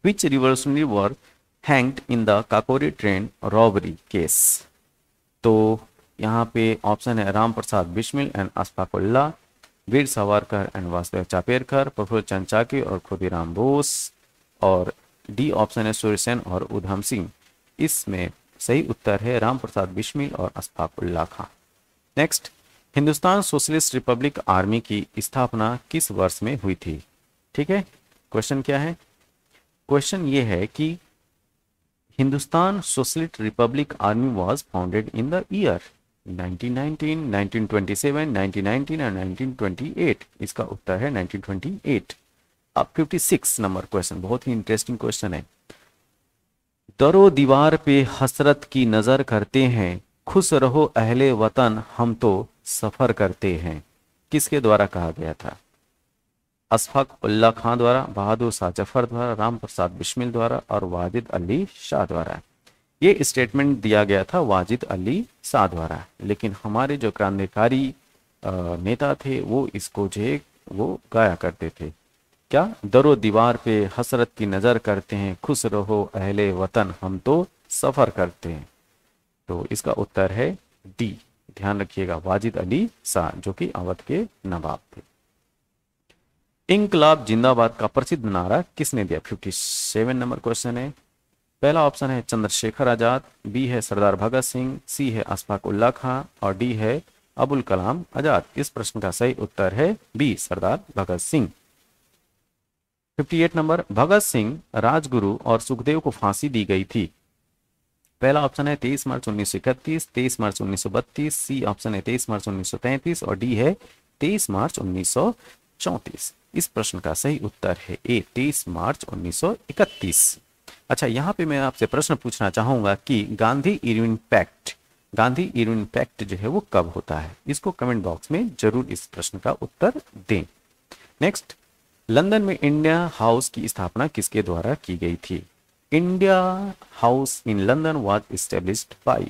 which revolutionary were hanged in the Kakori train robbery case तो यहाँ पे ऑप्शन है राम प्रसाद बिश्मिल एंड अशफाकुल्ला वीर सावरकर एंड वासुदेव चापेरकर प्रफुल्ल चंद चाकी और खुदीराम बोस और डी ऑप्शन है सूर्यसेन और उधम सिंह इसमें सही उत्तर है राम प्रसाद बिश्मिल और Ashfaqulla Khan next Hindustan socialist republic army की स्थापना किस वर्ष में हुई थी ठीक है क्वेश्चन क्या है क्वेश्चन ये है कि Hindustan socialist republic army was founded in the year 1919, 1927, 1919 और 1928 इसका उत्तर है 1928 अब 56 नंबर क्वेश्चन बहुत ही इंटरेस्टिंग क्वेश्चन है दरो दीवार पे हसरत की नजर करते हैं खुश रहो अहले वतन हम तो सफ़र करते हैं किसके द्वारा कहा गया था अशफाक उल्ला खान द्वारा बहादुर शाह जफर द्वारा राम प्रसाद बिश्मिल द्वारा और वाजिद अली शाह द्वारा ये स्टेटमेंट दिया गया था वाजिद अली शाह द्वारा लेकिन हमारे जो क्रांतिकारी नेता थे वो इसको जो वो गाया करते थे क्या दरो दीवार पे हसरत की नज़र करते हैं खुश रहो अहले वतन हम तो सफ़र करते हैं तो इसका उत्तर है डी ध्यान रखिएगा वाजिद अली शाह जो कि अवध के नवाब थे इंकलाब जिंदाबाद का प्रसिद्ध नारा किसने दिया सेवन नंबर क्वेश्चन है पहला ऑप्शन है चंद्रशेखर आजाद बी है सरदार भगत सिंह सी है अशफाक उल्ला खां और डी है अबुल कलाम आजाद इस प्रश्न का सही उत्तर है बी सरदार भगत सिंह 58 नंबर भगत सिंह राजगुरु और सुखदेव को फांसी दी गई थी पहला ऑप्शन है तेईस मार्च उन्नीस सौ इकतीस तेईस मार्च उन्नीस सौ बत्तीस सी ऑप्शन है तेईस मार्च उन्नीस सौ तैंतीस और डी है तेईस मार्च उन्नीस सौ चौंतीस इस प्रश्न का सही उत्तर है ए तेईस मार्च उन्नीस सौ इकतीस अच्छा यहाँ पे मैं आपसे प्रश्न पूछना चाहूंगा कि Gandhi Irwin pact Gandhi Irwin pact जो है वो कब होता है इसको कमेंट बॉक्स में जरूर इस प्रश्न का उत्तर दें नेक्स्ट लंदन में इंडिया हाउस की स्थापना किसके द्वारा की गई थी India house in London was established by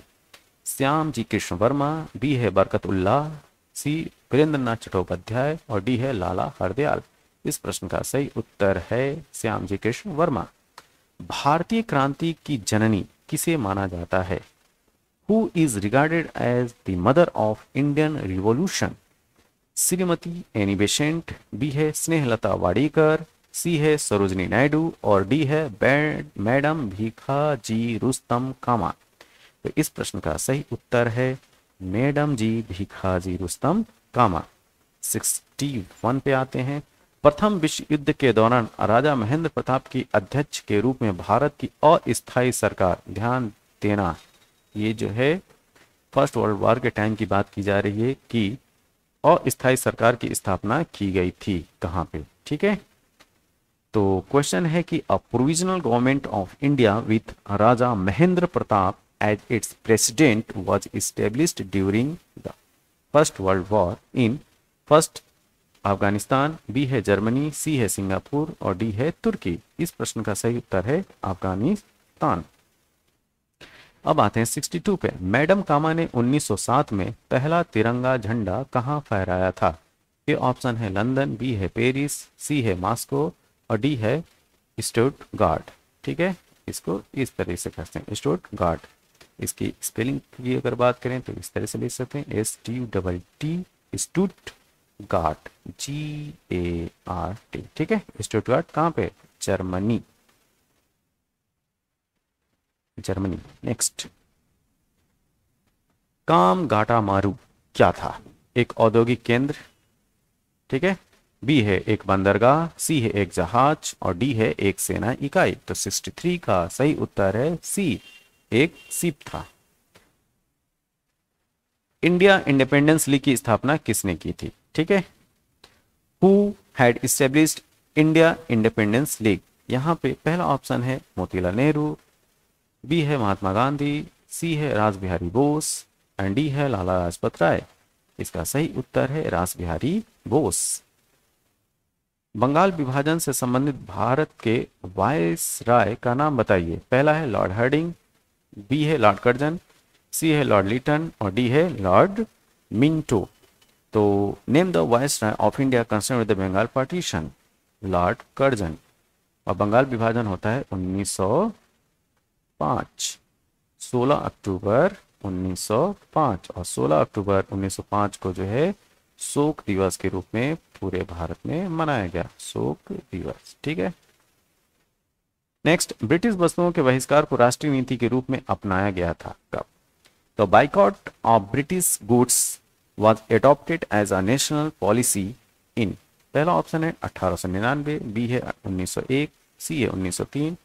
Shyamji Krishna Varma B है बरकतुल्लाह सी वीरेंद्र नाथ चट्टोपाध्याय और डी है लाला हरदयाल इस प्रश्न का सही उत्तर है श्याम जी कृष्ण वर्मा भारतीय क्रांति की जननी किसे माना जाता है who is regarded as the mother of Indian revolution Shrimati Annie Besant B है स्नेहलता वाड़ीकर सी है सरोजनी नायडू और डी है मैडम भीखा जी रुस्तम कामा तो इस प्रश्न का सही उत्तर है मैडम जी भीखा जी रुस्तम कामा 61 पे आते हैं प्रथम विश्व युद्ध के दौरान राजा महेंद्र प्रताप की अध्यक्ष के रूप में भारत की अस्थायी सरकार ध्यान देना ये जो है फर्स्ट वर्ल्ड वॉर के टाइम की बात की जा रही है कि अस्थायी सरकार की स्थापना की गई थी कहाँ पे ठीक है तो क्वेश्चन है कि a provisional government of India with Raja Mahendra Pratap as its president was established during the first world war in first Afghanistan B है जर्मनी सी है सिंगापुर और डी है तुर्की इस प्रश्न का सही उत्तर है अफगानिस्तान अब आते हैं 62 पे मैडम कामा ने 1907 में पहला तिरंगा झंडा कहाँ फहराया था ए ऑप्शन है लंदन बी है पेरिस सी है मास्को और डी है स्टोट गार्ड ठीक है इसको इस तरह से कहते हैं स्टोट गार्ड इसकी स्पेलिंग की अगर बात करें तो इस तरह से लिख सकते हैं S T double T Stuttgart G A R T ठीक है स्टूट गार्ड कहां पे जर्मनी जर्मनी नेक्स्ट काम गाटा मारू क्या था एक औद्योगिक केंद्र ठीक है बी है एक बंदरगाह सी है एक जहाज और डी है एक सेना इकाई तो 63 का सही उत्तर है सी एक सीप था इंडिया इंडिपेंडेंस लीग की स्थापना किसने की थी ठीक है who had established India independence league यहाँ पे पहला ऑप्शन है मोतीलाल नेहरू बी है महात्मा गांधी सी है राज बिहारी बोस एंड डी है लाला लाजपत राय इसका सही उत्तर है रास बिहारी बोस बंगाल विभाजन से संबंधित भारत के वायस राय का नाम बताइए पहला है लॉर्ड हर्डिंग बी है लॉर्ड कर्जन सी है लॉर्ड लिटन और डी है लॉर्ड मिंटो तो name the viceroy of India concern with the Bengal partition Lord Curzon और बंगाल विभाजन होता है 1905 16 अक्टूबर 1905 और 16 अक्टूबर 1905 को जो है शोक दिवस के रूप में पूरे भारत में मनाया गया शोक दिवस ठीक है नेक्स्ट ब्रिटिश वस्तुओं के बहिष्कार को राष्ट्रीय नीति के रूप में अपनाया गया था कब तो boycott of British goods was adopted as a national policy in पहला ऑप्शन है अठारह बी है 1901, सी है 1903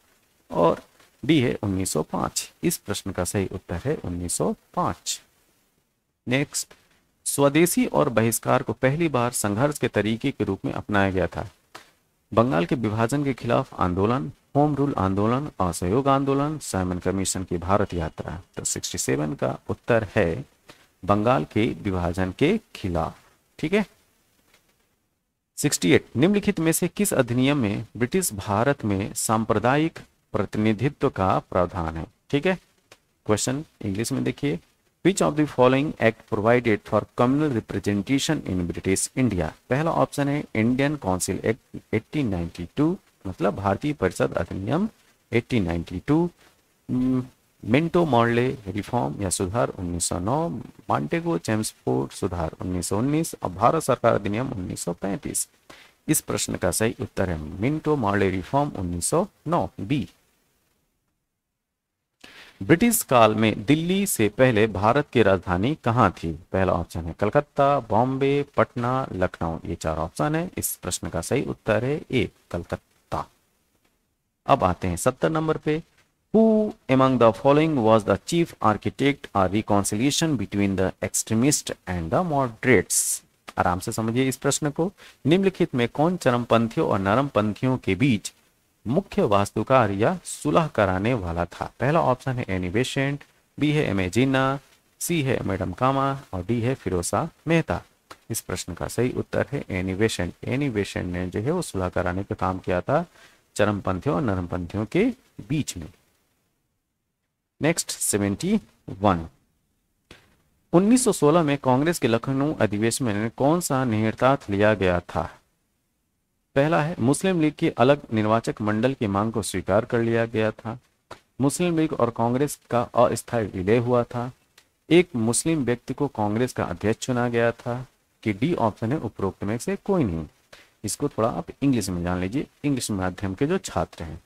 और डी है 1905। इस प्रश्न का सही उत्तर है 1905। नेक्स्ट स्वदेशी और बहिष्कार को पहली बार संघर्ष के तरीके के रूप में अपनाया गया था बंगाल के विभाजन के खिलाफ आंदोलन होम रूल आंदोलन असहयोग आंदोलन साइमन कमीशन की भारत यात्रा तो 67 का उत्तर है बंगाल के विभाजन के खिलाफ ठीक है 68 निम्नलिखित में से किस अधिनियम में ब्रिटिश भारत में सांप्रदायिक प्रतिनिधित्व का प्रावधान है ठीक है क्वेश्चन इंग्लिश में देखिए Which of the following act provided for communal representation in British India? पहला ऑप्शन है इंडियन काउंसिल एक्ट 1892 मतलब भारतीय परिषद अधिनियम 1892 मिंटो मॉडले रिफॉर्म या सुधार 1909 मांटेगो चेम्सफोर्ड सुधार 1919 और भारत सरकार अधिनियम 1935 इस प्रश्न का सही उत्तर है Minto Morley reform 1909 B British काल में दिल्ली से पहले भारत की राजधानी कहाँ थी पहला ऑप्शन है कलकत्ता बॉम्बे पटना लखनऊ ये चार ऑप्शन है इस प्रश्न का सही उत्तर है ए कलकत्ता अब आते हैं सत्तर नंबर पे Who among the following was the chief architect or reconciliation between the extremist and the moderates? आराम से समझिए इस प्रश्न को निम्नलिखित में कौन चरमपंथियों और नरम पंथियों के बीच मुख्य वास्तुकार या सुलह कराने वाला था पहला ऑप्शन है एनिवेशन बी है एमेजिना सी है मैडम कामा और डी है फिरोसा मेहता इस प्रश्न का सही उत्तर है एनिवेशन एनिवेशन ने जो है वो सुलह कराने का काम किया था चरमपंथियों और नरमपंथियों के बीच में नेक्स्ट सेवेंटी वन सोलह में कांग्रेस के लखनऊ अधिवेशन में कौन सा निहितार्थ लिया गया था पहला है मुस्लिम लीग के अलग निर्वाचक मंडल की मांग को स्वीकार कर लिया गया था मुस्लिम लीग और कांग्रेस का अस्थायी विलय हुआ था एक मुस्लिम व्यक्ति को कांग्रेस का अध्यक्ष चुना गया था कि डी ऑप्शन है उपरोक्त में से कोई नहीं इसको थोड़ा आप इंग्लिश में जान लीजिए इंग्लिश माध्यम के जो छात्र हैं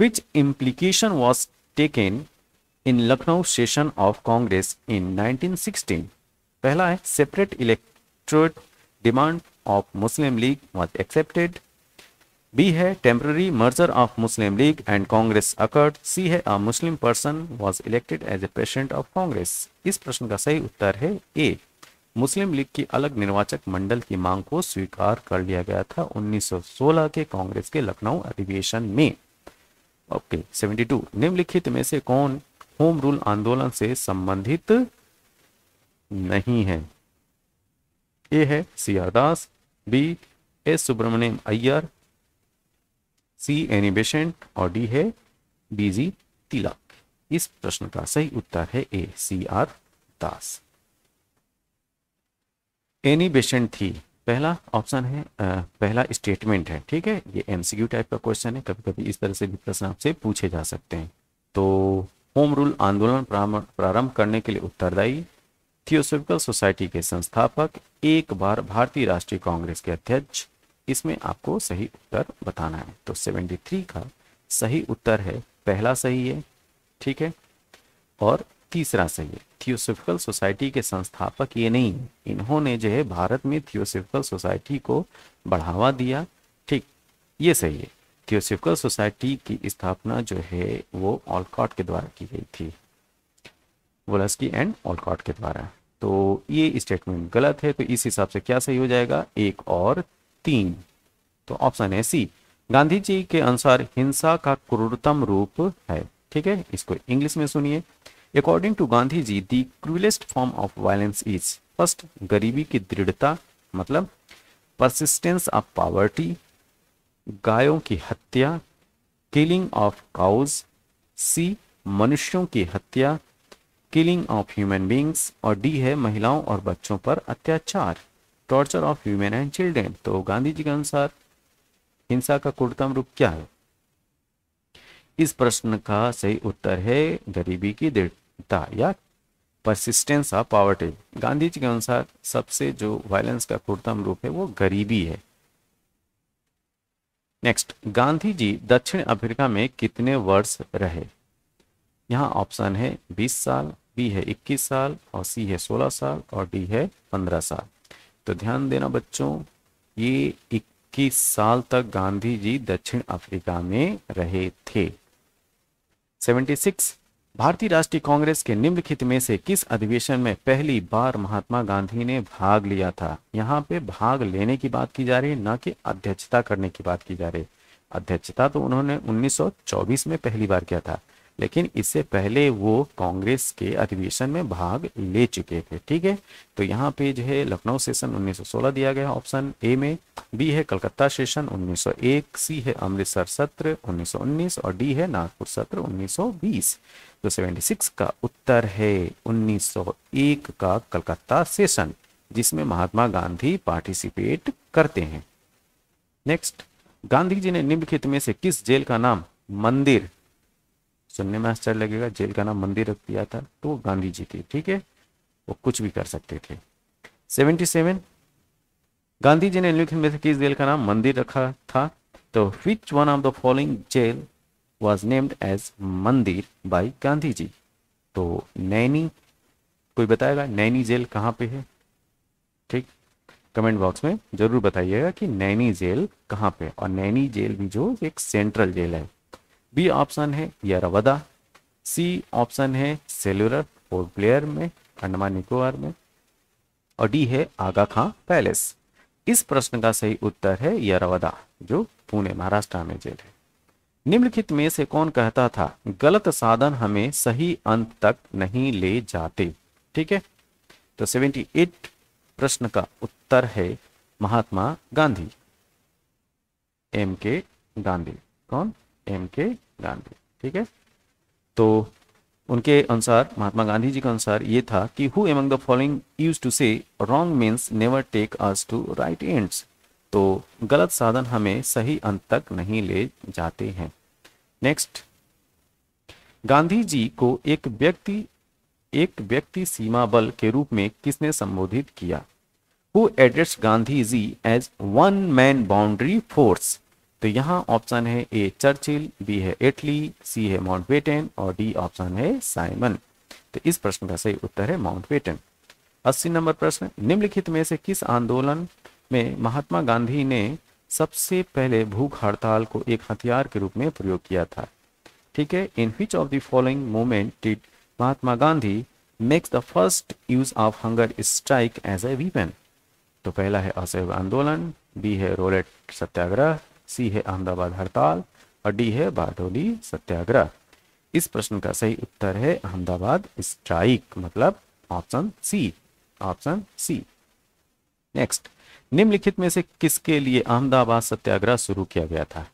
which implication was taken in Lucknow session of Congress in 1916 पहला है separate electorate demand of Muslim League was accepted. B है temporary merger of Muslim League and Congress occurred. C है a Muslim person was elected as a president of Congress. इस प्रश्न का सही उत्तर है ए मुस्लिम लीग की अलग निर्वाचक मंडल की मांग को स्वीकार कर लिया गया था 1916 के कांग्रेस के लखनऊ अधिवेशन में ओके okay, 72 निम्नलिखित में से कौन होम रूल आंदोलन से संबंधित नहीं है ए है C R Das B S Subramaniam Iyer C Annie Besant और डी है बी जी तिलक इस प्रश्न का सही उत्तर है A C R Das Annie Besant थी पहला ऑप्शन है पहला स्टेटमेंट है ठीक है ये एमसीक्यू टाइप का क्वेश्चन है कभी कभी इस तरह से भी प्रश्न आपसे पूछे जा सकते हैं तो होम रूल आंदोलन प्रारंभ करने के लिए उत्तरदायी थियोसोफिकल सोसाइटी के संस्थापक एक बार भारतीय राष्ट्रीय कांग्रेस के अध्यक्ष इसमें आपको सही उत्तर बताना है तो 73 का सही उत्तर है पहला सही है ठीक है और तीसरा सही है थियोसोफिकल सोसाइटी के संस्थापक ये नहीं इन्होंने जो है भारत में थियोसोफिकल सोसाइटी को बढ़ावा दिया ठीक ये सही है थियोसोफिकल सोसाइटी की स्थापना जो है वो ऑलकॉट के द्वारा की गई थी वोलस्की एंड ऑलकॉट के द्वारा तो ये स्टेटमेंट गलत है तो इस हिसाब से क्या सही हो जाएगा एक और तीन तो ऑप्शन है सी गांधी जी के अनुसार हिंसा का क्रूरतम रूप है ठीक है इसको इंग्लिश में सुनिए according to Gandhi ji the cruellest form of violence is first गरीबी की दृढ़ता मतलब परसिस्टेंस ऑफ पावर्टी गायों की हत्या किलिंग ऑफ काउज सी मनुष्यों की हत्या किलिंग ऑफ ह्यूमन बींग्स और डी है महिलाओं और बच्चों पर अत्याचार torture of human and children तो गांधी जी के अनुसार हिंसा का कुर्तम रूप क्या है इस प्रश्न का सही उत्तर है गरीबी की दृढ़ता या persistence of poverty Gandhi ji के अनुसार सबसे जो वायलेंस का कुर्तम रूप है वो गरीबी है नेक्स्ट गांधी जी दक्षिण अफ्रीका में कितने वर्ष रहे यहाँ ऑप्शन है 20 साल बी है 21 साल और सी है 16 साल और डी है 15 साल तो ध्यान देना बच्चों ये 21 साल तक गांधी जी दक्षिण अफ्रीका में रहे थे 76 भारतीय राष्ट्रीय कांग्रेस के निम्नलिखित में से किस अधिवेशन में पहली बार महात्मा गांधी ने भाग लिया था यहाँ पे भाग लेने की बात की जा रही है न कि अध्यक्षता करने की बात की जा रही है अध्यक्षता तो उन्होंने 1924 में पहली बार किया था लेकिन इससे पहले वो कांग्रेस के अधिवेशन में भाग ले चुके थे ठीक है तो यहाँ पे जो है लखनऊ सेशन 1916 दिया गया ऑप्शन ए में बी है कलकत्ता सेशन 1901 सी है अमृतसर सत्र 1919 और डी है नागपुर सत्र 1920 तो 76 का उत्तर है 1901 का कलकत्ता सेशन जिसमें महात्मा गांधी पार्टिसिपेट करते हैं नेक्स्ट गांधी जी ने निम्नलिखित में से किस जेल का नाम मंदिर सुनने में आश्चर्य लगेगा जेल का नाम मंदिर रख दिया था तो वो गांधी जी थे ठीक है वो कुछ भी कर सकते थे सेवेंटी सेवन गांधी जी ने लिखे में किस जेल का नाम मंदिर रखा था तो which one of the following jail was named as mandir by Gandhi ji तो नैनी कोई बताएगा नैनी जेल कहाँ पे है ठीक कमेंट बॉक्स में जरूर बताइएगा कि नैनी जेल कहाँ पे और नैनी जेल भी जो एक सेंट्रल जेल है बी ऑप्शन है यरवदा सी ऑप्शन है सेल्यूलर फोर प्लेयर में अंडमान निकोबार में और डी है आगा खां पैलेस इस प्रश्न का सही उत्तर है यरवदा जो पुणे महाराष्ट्र में जेल है निम्नलिखित में से कौन कहता था गलत साधन हमें सही अंत तक नहीं ले जाते ठीक है तो 78 प्रश्न का उत्तर है महात्मा गांधी एम के गांधी कौन एम के गांधी ठीक है तो उनके अनुसार महात्मा गांधी जी के अनुसार ये था कि who among the following use to say wrong means never take us to right end तो गलत साधन हमें सही अंत तक नहीं ले जाते हैं नेक्स्ट गांधी जी को एक व्यक्ति एक व्यक्ति सीमा बल के रूप में किसने संबोधित किया who address Gandhi ji as one man boundary force तो यहाँ ऑप्शन है ए चर्चिल बी है एटली सी है माउंट बेटन और डी ऑप्शन है साइमन तो इस प्रश्न का सही उत्तर है माउंट बेटन अस्सी नंबर प्रश्न निम्नलिखित में से किस आंदोलन में महात्मा गांधी ने सबसे पहले भूख हड़ताल को एक हथियार के रूप में प्रयोग किया था ठीक है in which of the following moment did Mahatma Gandhi makes the first use of hunger strike as a weapon तो पहला है असहयोग आंदोलन बी है रोलेट सत्याग्रह सी है अहमदाबाद हड़ताल और डी है बारडोली सत्याग्रह इस प्रश्न का सही उत्तर है अहमदाबाद स्ट्राइक मतलब option C option C next निम्नलिखित में से किसके लिए अहमदाबाद सत्याग्रह शुरू किया गया था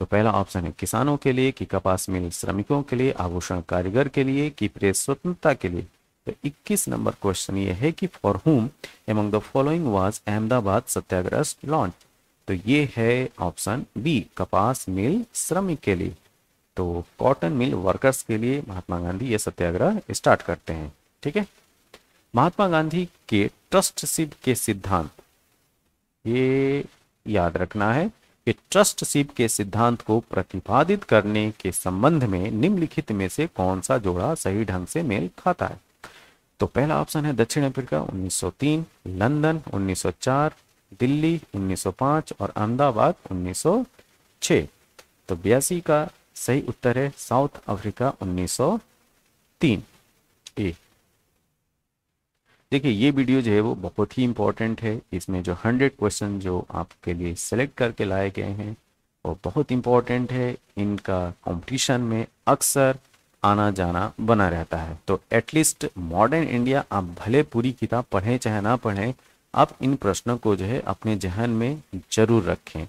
तो पहला ऑप्शन है किसानों के लिए कि कपास मिल श्रमिकों के लिए आभूषण कारीगर के लिए कि प्रेस स्वतंत्रता के लिए तो 21 नंबर क्वेश्चन ये है कि for whom among the following was Ahmedabad Satyagraha launch तो ये है ऑप्शन बी कपास मिल श्रमिक के लिए तो कॉटन मिल वर्कर्स के लिए महात्मा गांधी ये सत्याग्रह स्टार्ट करते हैं ठीक है महात्मा गांधी के ट्रस्टशिप के सिद्धांत ये याद रखना है कि ट्रस्टशिप के सिद्धांत को प्रतिपादित करने के संबंध में निम्नलिखित में से कौन सा जोड़ा सही ढंग से मेल खाता है तो पहला ऑप्शन है दक्षिण अफ्रीका 1903 लंदन 1904 दिल्ली 1905 और अहमदाबाद 1906 तो बयासी का सही उत्तर है साउथ अफ्रीका 1903 ए देखिए ये वीडियो जो है वो बहुत ही इंपॉर्टेंट है इसमें जो 100 क्वेश्चन जो आपके लिए सेलेक्ट करके लाए गए हैं वो बहुत इंपॉर्टेंट है इनका कंपटीशन में अक्सर आना जाना बना रहता है तो एटलीस्ट मॉडर्न इंडिया आप भले पूरी किताब पढ़ें चाहे ना पढ़ें आप इन प्रश्नों को जो है अपने जहन में जरूर रखें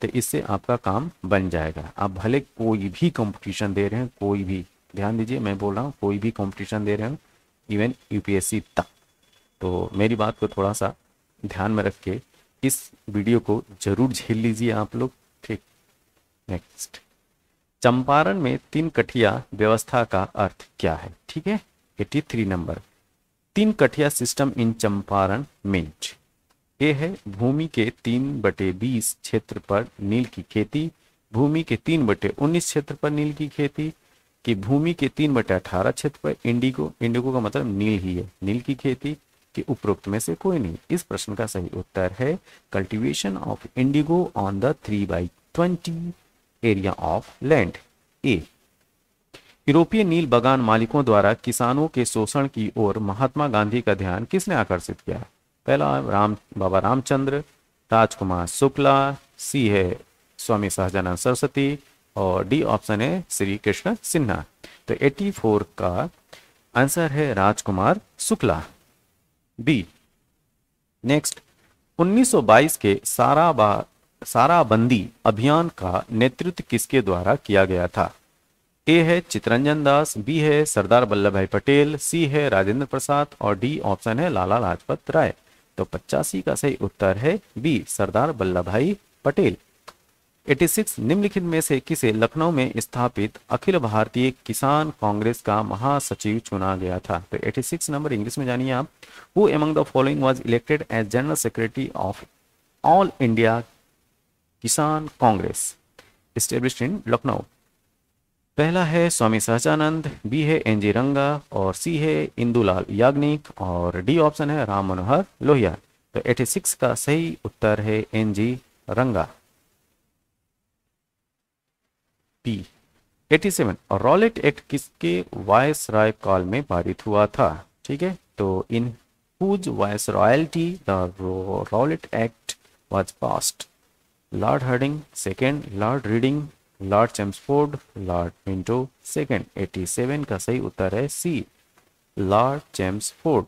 तो इससे आपका काम बन जाएगा आप भले कोई भी कंपटीशन दे रहे हैं कोई भी ध्यान दीजिए मैं बोल रहा हूँ कोई भी कंपटीशन दे रहे हो इवन यूपीएससी तक तो मेरी बात को थोड़ा सा ध्यान में रख के इस वीडियो को जरूर झेल लीजिए आप लोग ठीक नेक्स्ट चंपारण में तीन कठिया व्यवस्था का अर्थ क्या है ठीक है eighty three number Tinkathia system in Champaran meant A है भूमि के तीन बटे बीस क्षेत्र पर नील की खेती भूमि के तीन बटे उन्नीस क्षेत्र पर नील की खेती कि भूमि के तीन बटे अठारह क्षेत्र पर इंडिगो इंडिगो का मतलब नील ही है नील की खेती के उपरोक्त में से कोई नहीं इस प्रश्न का सही उत्तर है cultivation of indigo on the three by twenty area of land A यूरोपीय नील बगान मालिकों द्वारा किसानों के शोषण की ओर महात्मा गांधी का ध्यान किसने आकर्षित किया पहला राम बाबा रामचंद्र राजकुमार शुक्ला सी है स्वामी सहजानंद सरस्वती और डी ऑप्शन है श्री कृष्ण सिन्हा तो 84 का आंसर है राजकुमार शुक्ला बी नेक्स्ट 1922 के सारा बा साराबंदी अभियान का नेतृत्व किसके द्वारा किया गया था ए है चित्रंजन दास बी है सरदार वल्लभ भाई पटेल सी है राजेंद्र प्रसाद और डी ऑप्शन है लाला लाजपत राय तो पचासी का सही उत्तर है बी सरदार वल्लभ भाई पटेल 86 निम्नलिखित में से किसे लखनऊ में स्थापित अखिल भारतीय किसान कांग्रेस का महासचिव चुना गया था तो 86 नंबर इंग्लिश में जानिए आप who among the following was elected as general secretary of All India Kisan Congress in Lucknow पहला है स्वामी सहजानंद बी है एन जी रंगा और सी है इंदुलाल याग्निक और डी ऑप्शन है राम मनोहर लोहिया तो 86 का सही उत्तर है एन जी रंगा पी 87 और रॉलेट एक्ट किसके वायस राय काल में पारित हुआ था ठीक है तो in whose viceroyalty the Rowlatt Act was passed Lord Hardinge second Lord Reading Lord Chelmsford Lord Minto second eighty seven का सही उत्तर है सी लॉर्ड चेम्सफोर्ड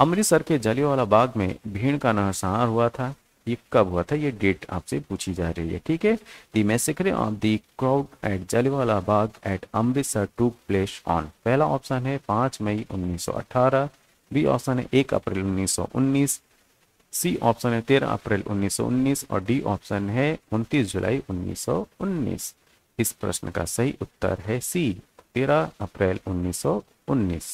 अमृतसर के जलियावाला बाग में भीड़ का नहसार हुआ था ये कब हुआ था ये डेट आपसे पूछी जा रही है ठीक है the massacre of the crowd at Jallianwala Bagh at Amritsar took place on पहला ऑप्शन है पाँच मई 1918 बी ऑप्शन है एक अप्रैल 1919 सी ऑप्शन है तेरह अप्रैल 1919 और डी ऑप्शन है उनतीस जुलाई उन्नीस इस प्रश्न का सही उत्तर है सी 13 अप्रैल 1919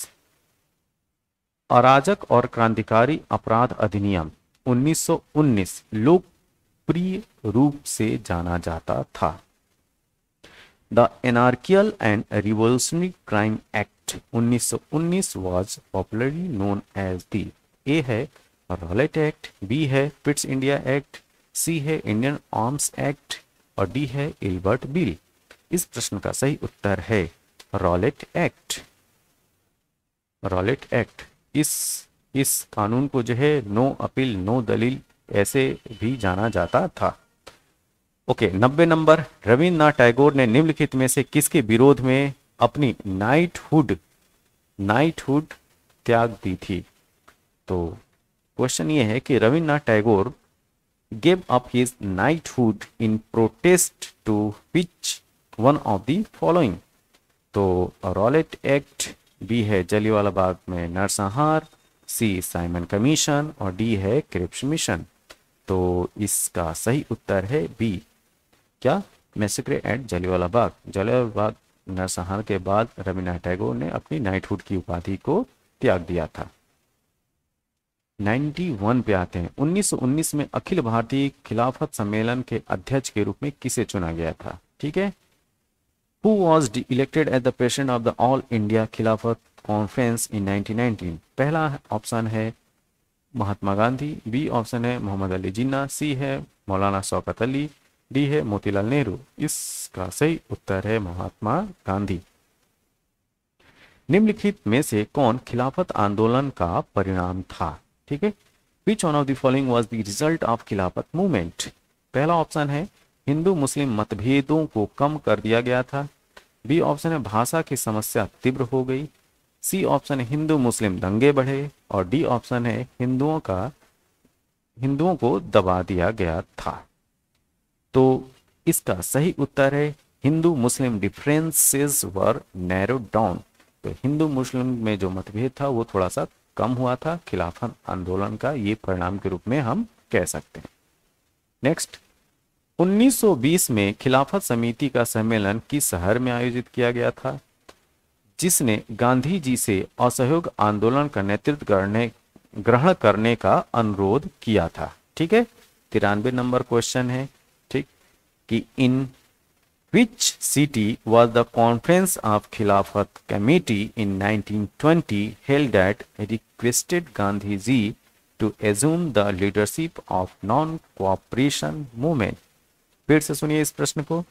अराजक और क्रांतिकारी अपराध अधिनियम 1919 लोकप्रिय रूप से जाना जाता था the anarchical and revolutionary crime Act 1919 was popularly known as the A है रॉलेट एक्ट बी है फिट्स इंडिया एक्ट सी है इंडियन आर्म्स एक्ट और डी है इल्बर्ट बिल इस प्रश्न का सही उत्तर है रॉलेट एक्ट रॉलेट एक्ट इस इस कानून को जो है नो अपील नो दलील ऐसे भी जाना जाता था ओके नब्बे नंबर रविन्द्रनाथ टैगोर ने निम्नलिखित में से किसके विरोध में अपनी नाइटहुड नाइटहुड त्याग दी थी तो क्वेश्चन ये है कि Rabindranath Tagore gave up his knighthood in protest to which one of the following तो रॉलेट एक्ट बी है जलियावाला बाग में नरसंहार सी साइमन कमीशन और डी है क्रिप्स मिशन तो इसका सही उत्तर है बी क्या मैसेक्रे एट जलीवाला बाग जलियावाला बाग नरसंहार के बाद रविन्द्रनाथ टैगोर ने अपनी नाइटहुड की उपाधि को त्याग दिया था 91 पे आते हैं 1919 में अखिल भारतीय खिलाफत सम्मेलन के अध्यक्ष के रूप में किसे चुना गया था ठीक है who was elected as the president of the All India Khilafat Conference in 1919? पहला ऑप्शन है महात्मा गांधी बी ऑप्शन है मोहम्मद अली जिन्ना सी है मौलाना शौकत अली डी है मोतीलाल नेहरू इसका सही उत्तर है महात्मा गांधी निम्नलिखित में से कौन खिलाफत आंदोलन का परिणाम था ठीक है which one of the following was the result of Khilafat movement पहला ऑप्शन है हिंदू मुस्लिम मतभेदों को कम कर दिया गया था बी ऑप्शन है भाषा की समस्या तीव्र हो गई सी ऑप्शन है हिंदू मुस्लिम दंगे बढ़े और डी ऑप्शन है हिंदुओं का हिंदुओं को दबा दिया गया था तो इसका सही उत्तर है Hindu Muslim differences were narrow down तो हिंदू मुस्लिम में जो मतभेद था वो थोड़ा सा कम हुआ था खिलाफन आंदोलन का ये परिणाम के रूप में हम कह सकते हैं नेक्स्ट 1920 में खिलाफत समिति का सम्मेलन किस शहर में आयोजित किया गया था जिसने गांधी जी से असहयोग आंदोलन का नेतृत्व करने ग्रहण करने का अनुरोध किया था ठीक है तिरानवे नंबर क्वेश्चन है ठीक कि in which city was the conference of Khilafat committee in 1920 held at requested Gandhi ji to assume the leadership of non cooperation movement फिर से सुनिए इस प्रश्न को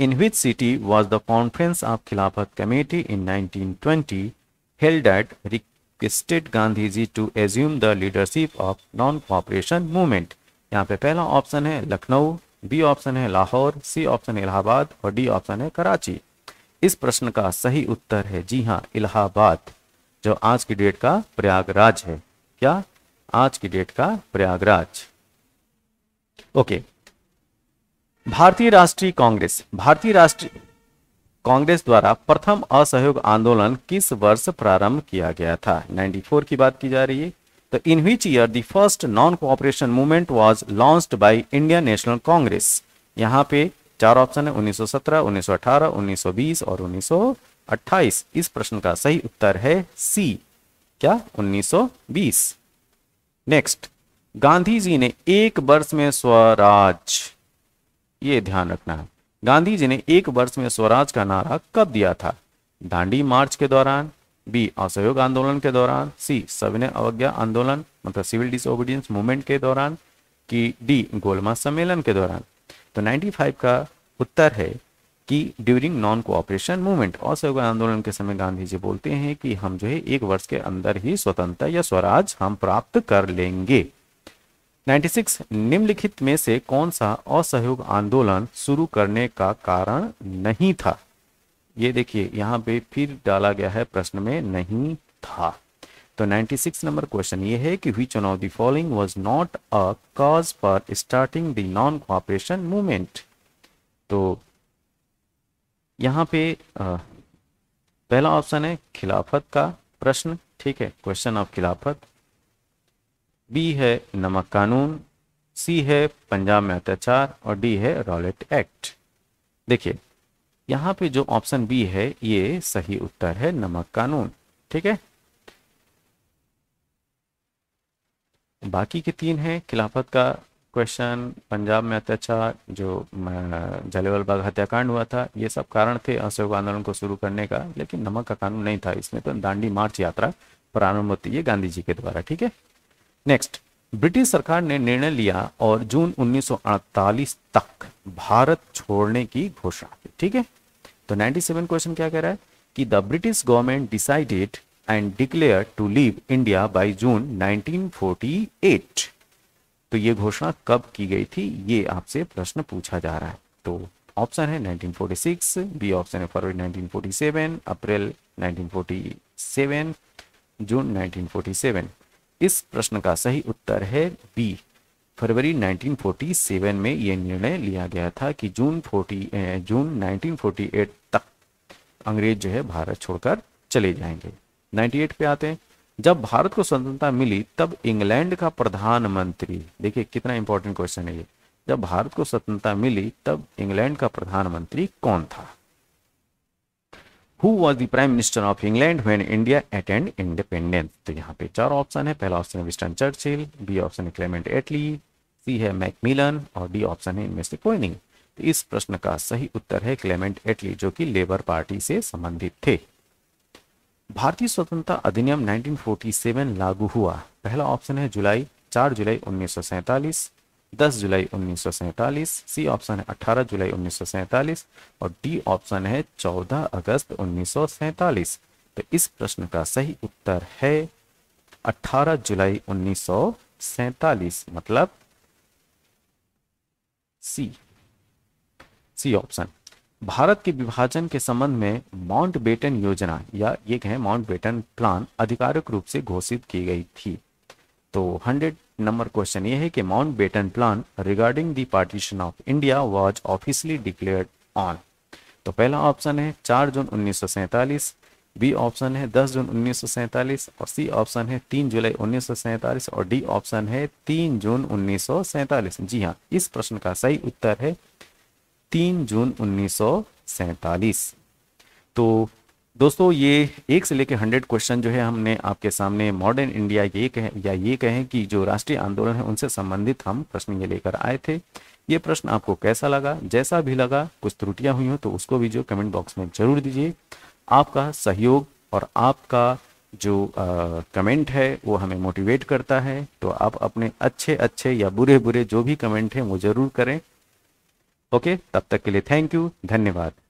in which city was the conference of Khilafat committee in 1920 held at requested Gandhi ji to assume the leadership of non cooperation movement यहाँ पे पहला option है लखनऊ बी ऑप्शन है लाहौर सी ऑप्शन इलाहाबाद और डी ऑप्शन है कराची इस प्रश्न का सही उत्तर है जी हाँ इलाहाबाद जो आज की डेट का प्रयागराज है क्या आज की डेट का प्रयागराज ओके भारतीय राष्ट्रीय कांग्रेस भारतीय राष्ट्रीय कांग्रेस द्वारा प्रथम असहयोग आंदोलन किस वर्ष प्रारंभ किया गया था 94 की बात की जा रही है तो in which year the first non cooperation movement was launched by Indian National Congress यहाँ पे चार ऑप्शन है 1917, 1918, 1920 और 1928 इस प्रश्न का सही उत्तर है सी क्या 1920 नेक्स्ट गांधी जी ने एक वर्ष में स्वराज ये ध्यान रखना है गांधी जी ने एक वर्ष में स्वराज का नारा कब दिया था दांडी मार्च के दौरान बी असहयोग आंदोलन के दौरान सी सविनय अवज्ञा आंदोलन मतलब सिविल डिसोबिडियंस मूवमेंट के दौरान कि डी गोलमा सम्मेलन के दौरान तो 95 का उत्तर है कि ड्यूरिंग नॉन कोऑपरेशन मूवमेंट असहयोग आंदोलन के समय गांधी जी बोलते हैं कि हम जो है एक वर्ष के अंदर ही स्वतंत्रता या स्वराज हम प्राप्त कर लेंगे 96 निम्नलिखित में से कौन सा असहयोग आंदोलन शुरू करने का कारण नहीं था ये देखिए यहाँ पे फिर डाला गया है प्रश्न में नहीं था तो 96 नंबर क्वेश्चन ये है कि which one of the following was not a cause for starting the non cooperation movement तो यहाँ पे पहला ऑप्शन है खिलाफत का प्रश्न ठीक है क्वेश्चन ऑफ खिलाफत बी है नमक कानून सी है पंजाब में अत्याचार और डी है रॉलेट एक्ट देखिए यहाँ पे जो ऑप्शन बी है ये सही उत्तर है नमक कानून ठीक है बाकी के तीन हैं खिलाफत का क्वेश्चन पंजाब में अत्याचार जो जलेवल बाग हत्याकांड हुआ था ये सब कारण थे असहयोग आंदोलन को शुरू करने का लेकिन नमक का कानून नहीं था इसमें तो दांडी मार्च यात्रा प्रारंभ होती है गांधी जी के द्वारा ठीक है नेक्स्ट ब्रिटिश सरकार ने निर्णय लिया और जून 1948 तक भारत छोड़ने की घोषणा की ठीक है तो 97 क्वेश्चन क्या कह रहा है कि the British government decided and declare to leave India by June 1948 तो ये घोषणा कब की गई थी ये आपसे प्रश्न पूछा जा रहा है तो ऑप्शन है 1946 बी ऑप्शन है फरवरी 1947 अप्रैल 1947 जून 1947 इस प्रश्न का सही उत्तर है बी फरवरी 1947 में यह निर्णय लिया गया था कि जून 40 जून 1948 तक अंग्रेज जो है भारत छोड़कर चले जाएंगे 98 पे आते हैं जब भारत को स्वतंत्रता मिली तब इंग्लैंड का प्रधानमंत्री देखिए कितना इंपॉर्टेंट क्वेश्चन है ये जब भारत को स्वतंत्रता मिली तब इंग्लैंड का प्रधानमंत्री कौन था who was the prime minister of England when India attend independence तो यहाँ पे चार ऑप्शन है पहला ऑप्शन है विस्टन चर्चिल बी ऑप्शन है क्लेमेंट एटली सी है मैकमिलन और डी ऑप्शन है इनमें से कोई नहीं तो इस प्रश्न का सही उत्तर है क्लेमेंट एटली जो कि लेबर पार्टी से संबंधित थे भारतीय स्वतंत्रता अधिनियम 1947 लागू हुआ पहला ऑप्शन है जुलाई 4 जुलाई 10 जुलाई उन्नीस सी ऑप्शन है 18 जुलाई उन्नीस और डी ऑप्शन है 14 अगस्त उन्नीस तो इस प्रश्न का सही उत्तर है 18 जुलाई उन्नीस मतलब सी सी ऑप्शन भारत के विभाजन के संबंध में माउंट बेटन योजना या ये कहें माउंट बेटन प्लान आधिकारिक रूप से घोषित की गई थी तो 100 नंबर क्वेश्चन ये है कि Mountbatten plan regarding the partition of India was officially declared on तो पहला ऑप्शन है 4 जून उन्नीस बी ऑप्शन है 10 जून उन्नीस और सी ऑप्शन है 3 जुलाई उन्नीस और डी ऑप्शन है 3 जून उन्नीस जी हाँ इस प्रश्न का सही उत्तर है 3 जून उन्नीस तो दोस्तों ये एक से लेकर हंड्रेड क्वेश्चन जो है हमने आपके सामने मॉडर्न इंडिया ये कहें या ये कहें कि जो राष्ट्रीय आंदोलन है उनसे संबंधित हम प्रश्न ये लेकर आए थे ये प्रश्न आपको कैसा लगा जैसा भी लगा कुछ त्रुटियां हुई हो तो उसको भी जो कमेंट बॉक्स में जरूर दीजिए आपका सहयोग और आपका जो कमेंट है वो हमें मोटिवेट करता है तो आप अपने अच्छे अच्छे या बुरे बुरे जो भी कमेंट हैं वो जरूर करें ओके तब तक के लिए थैंक यू धन्यवाद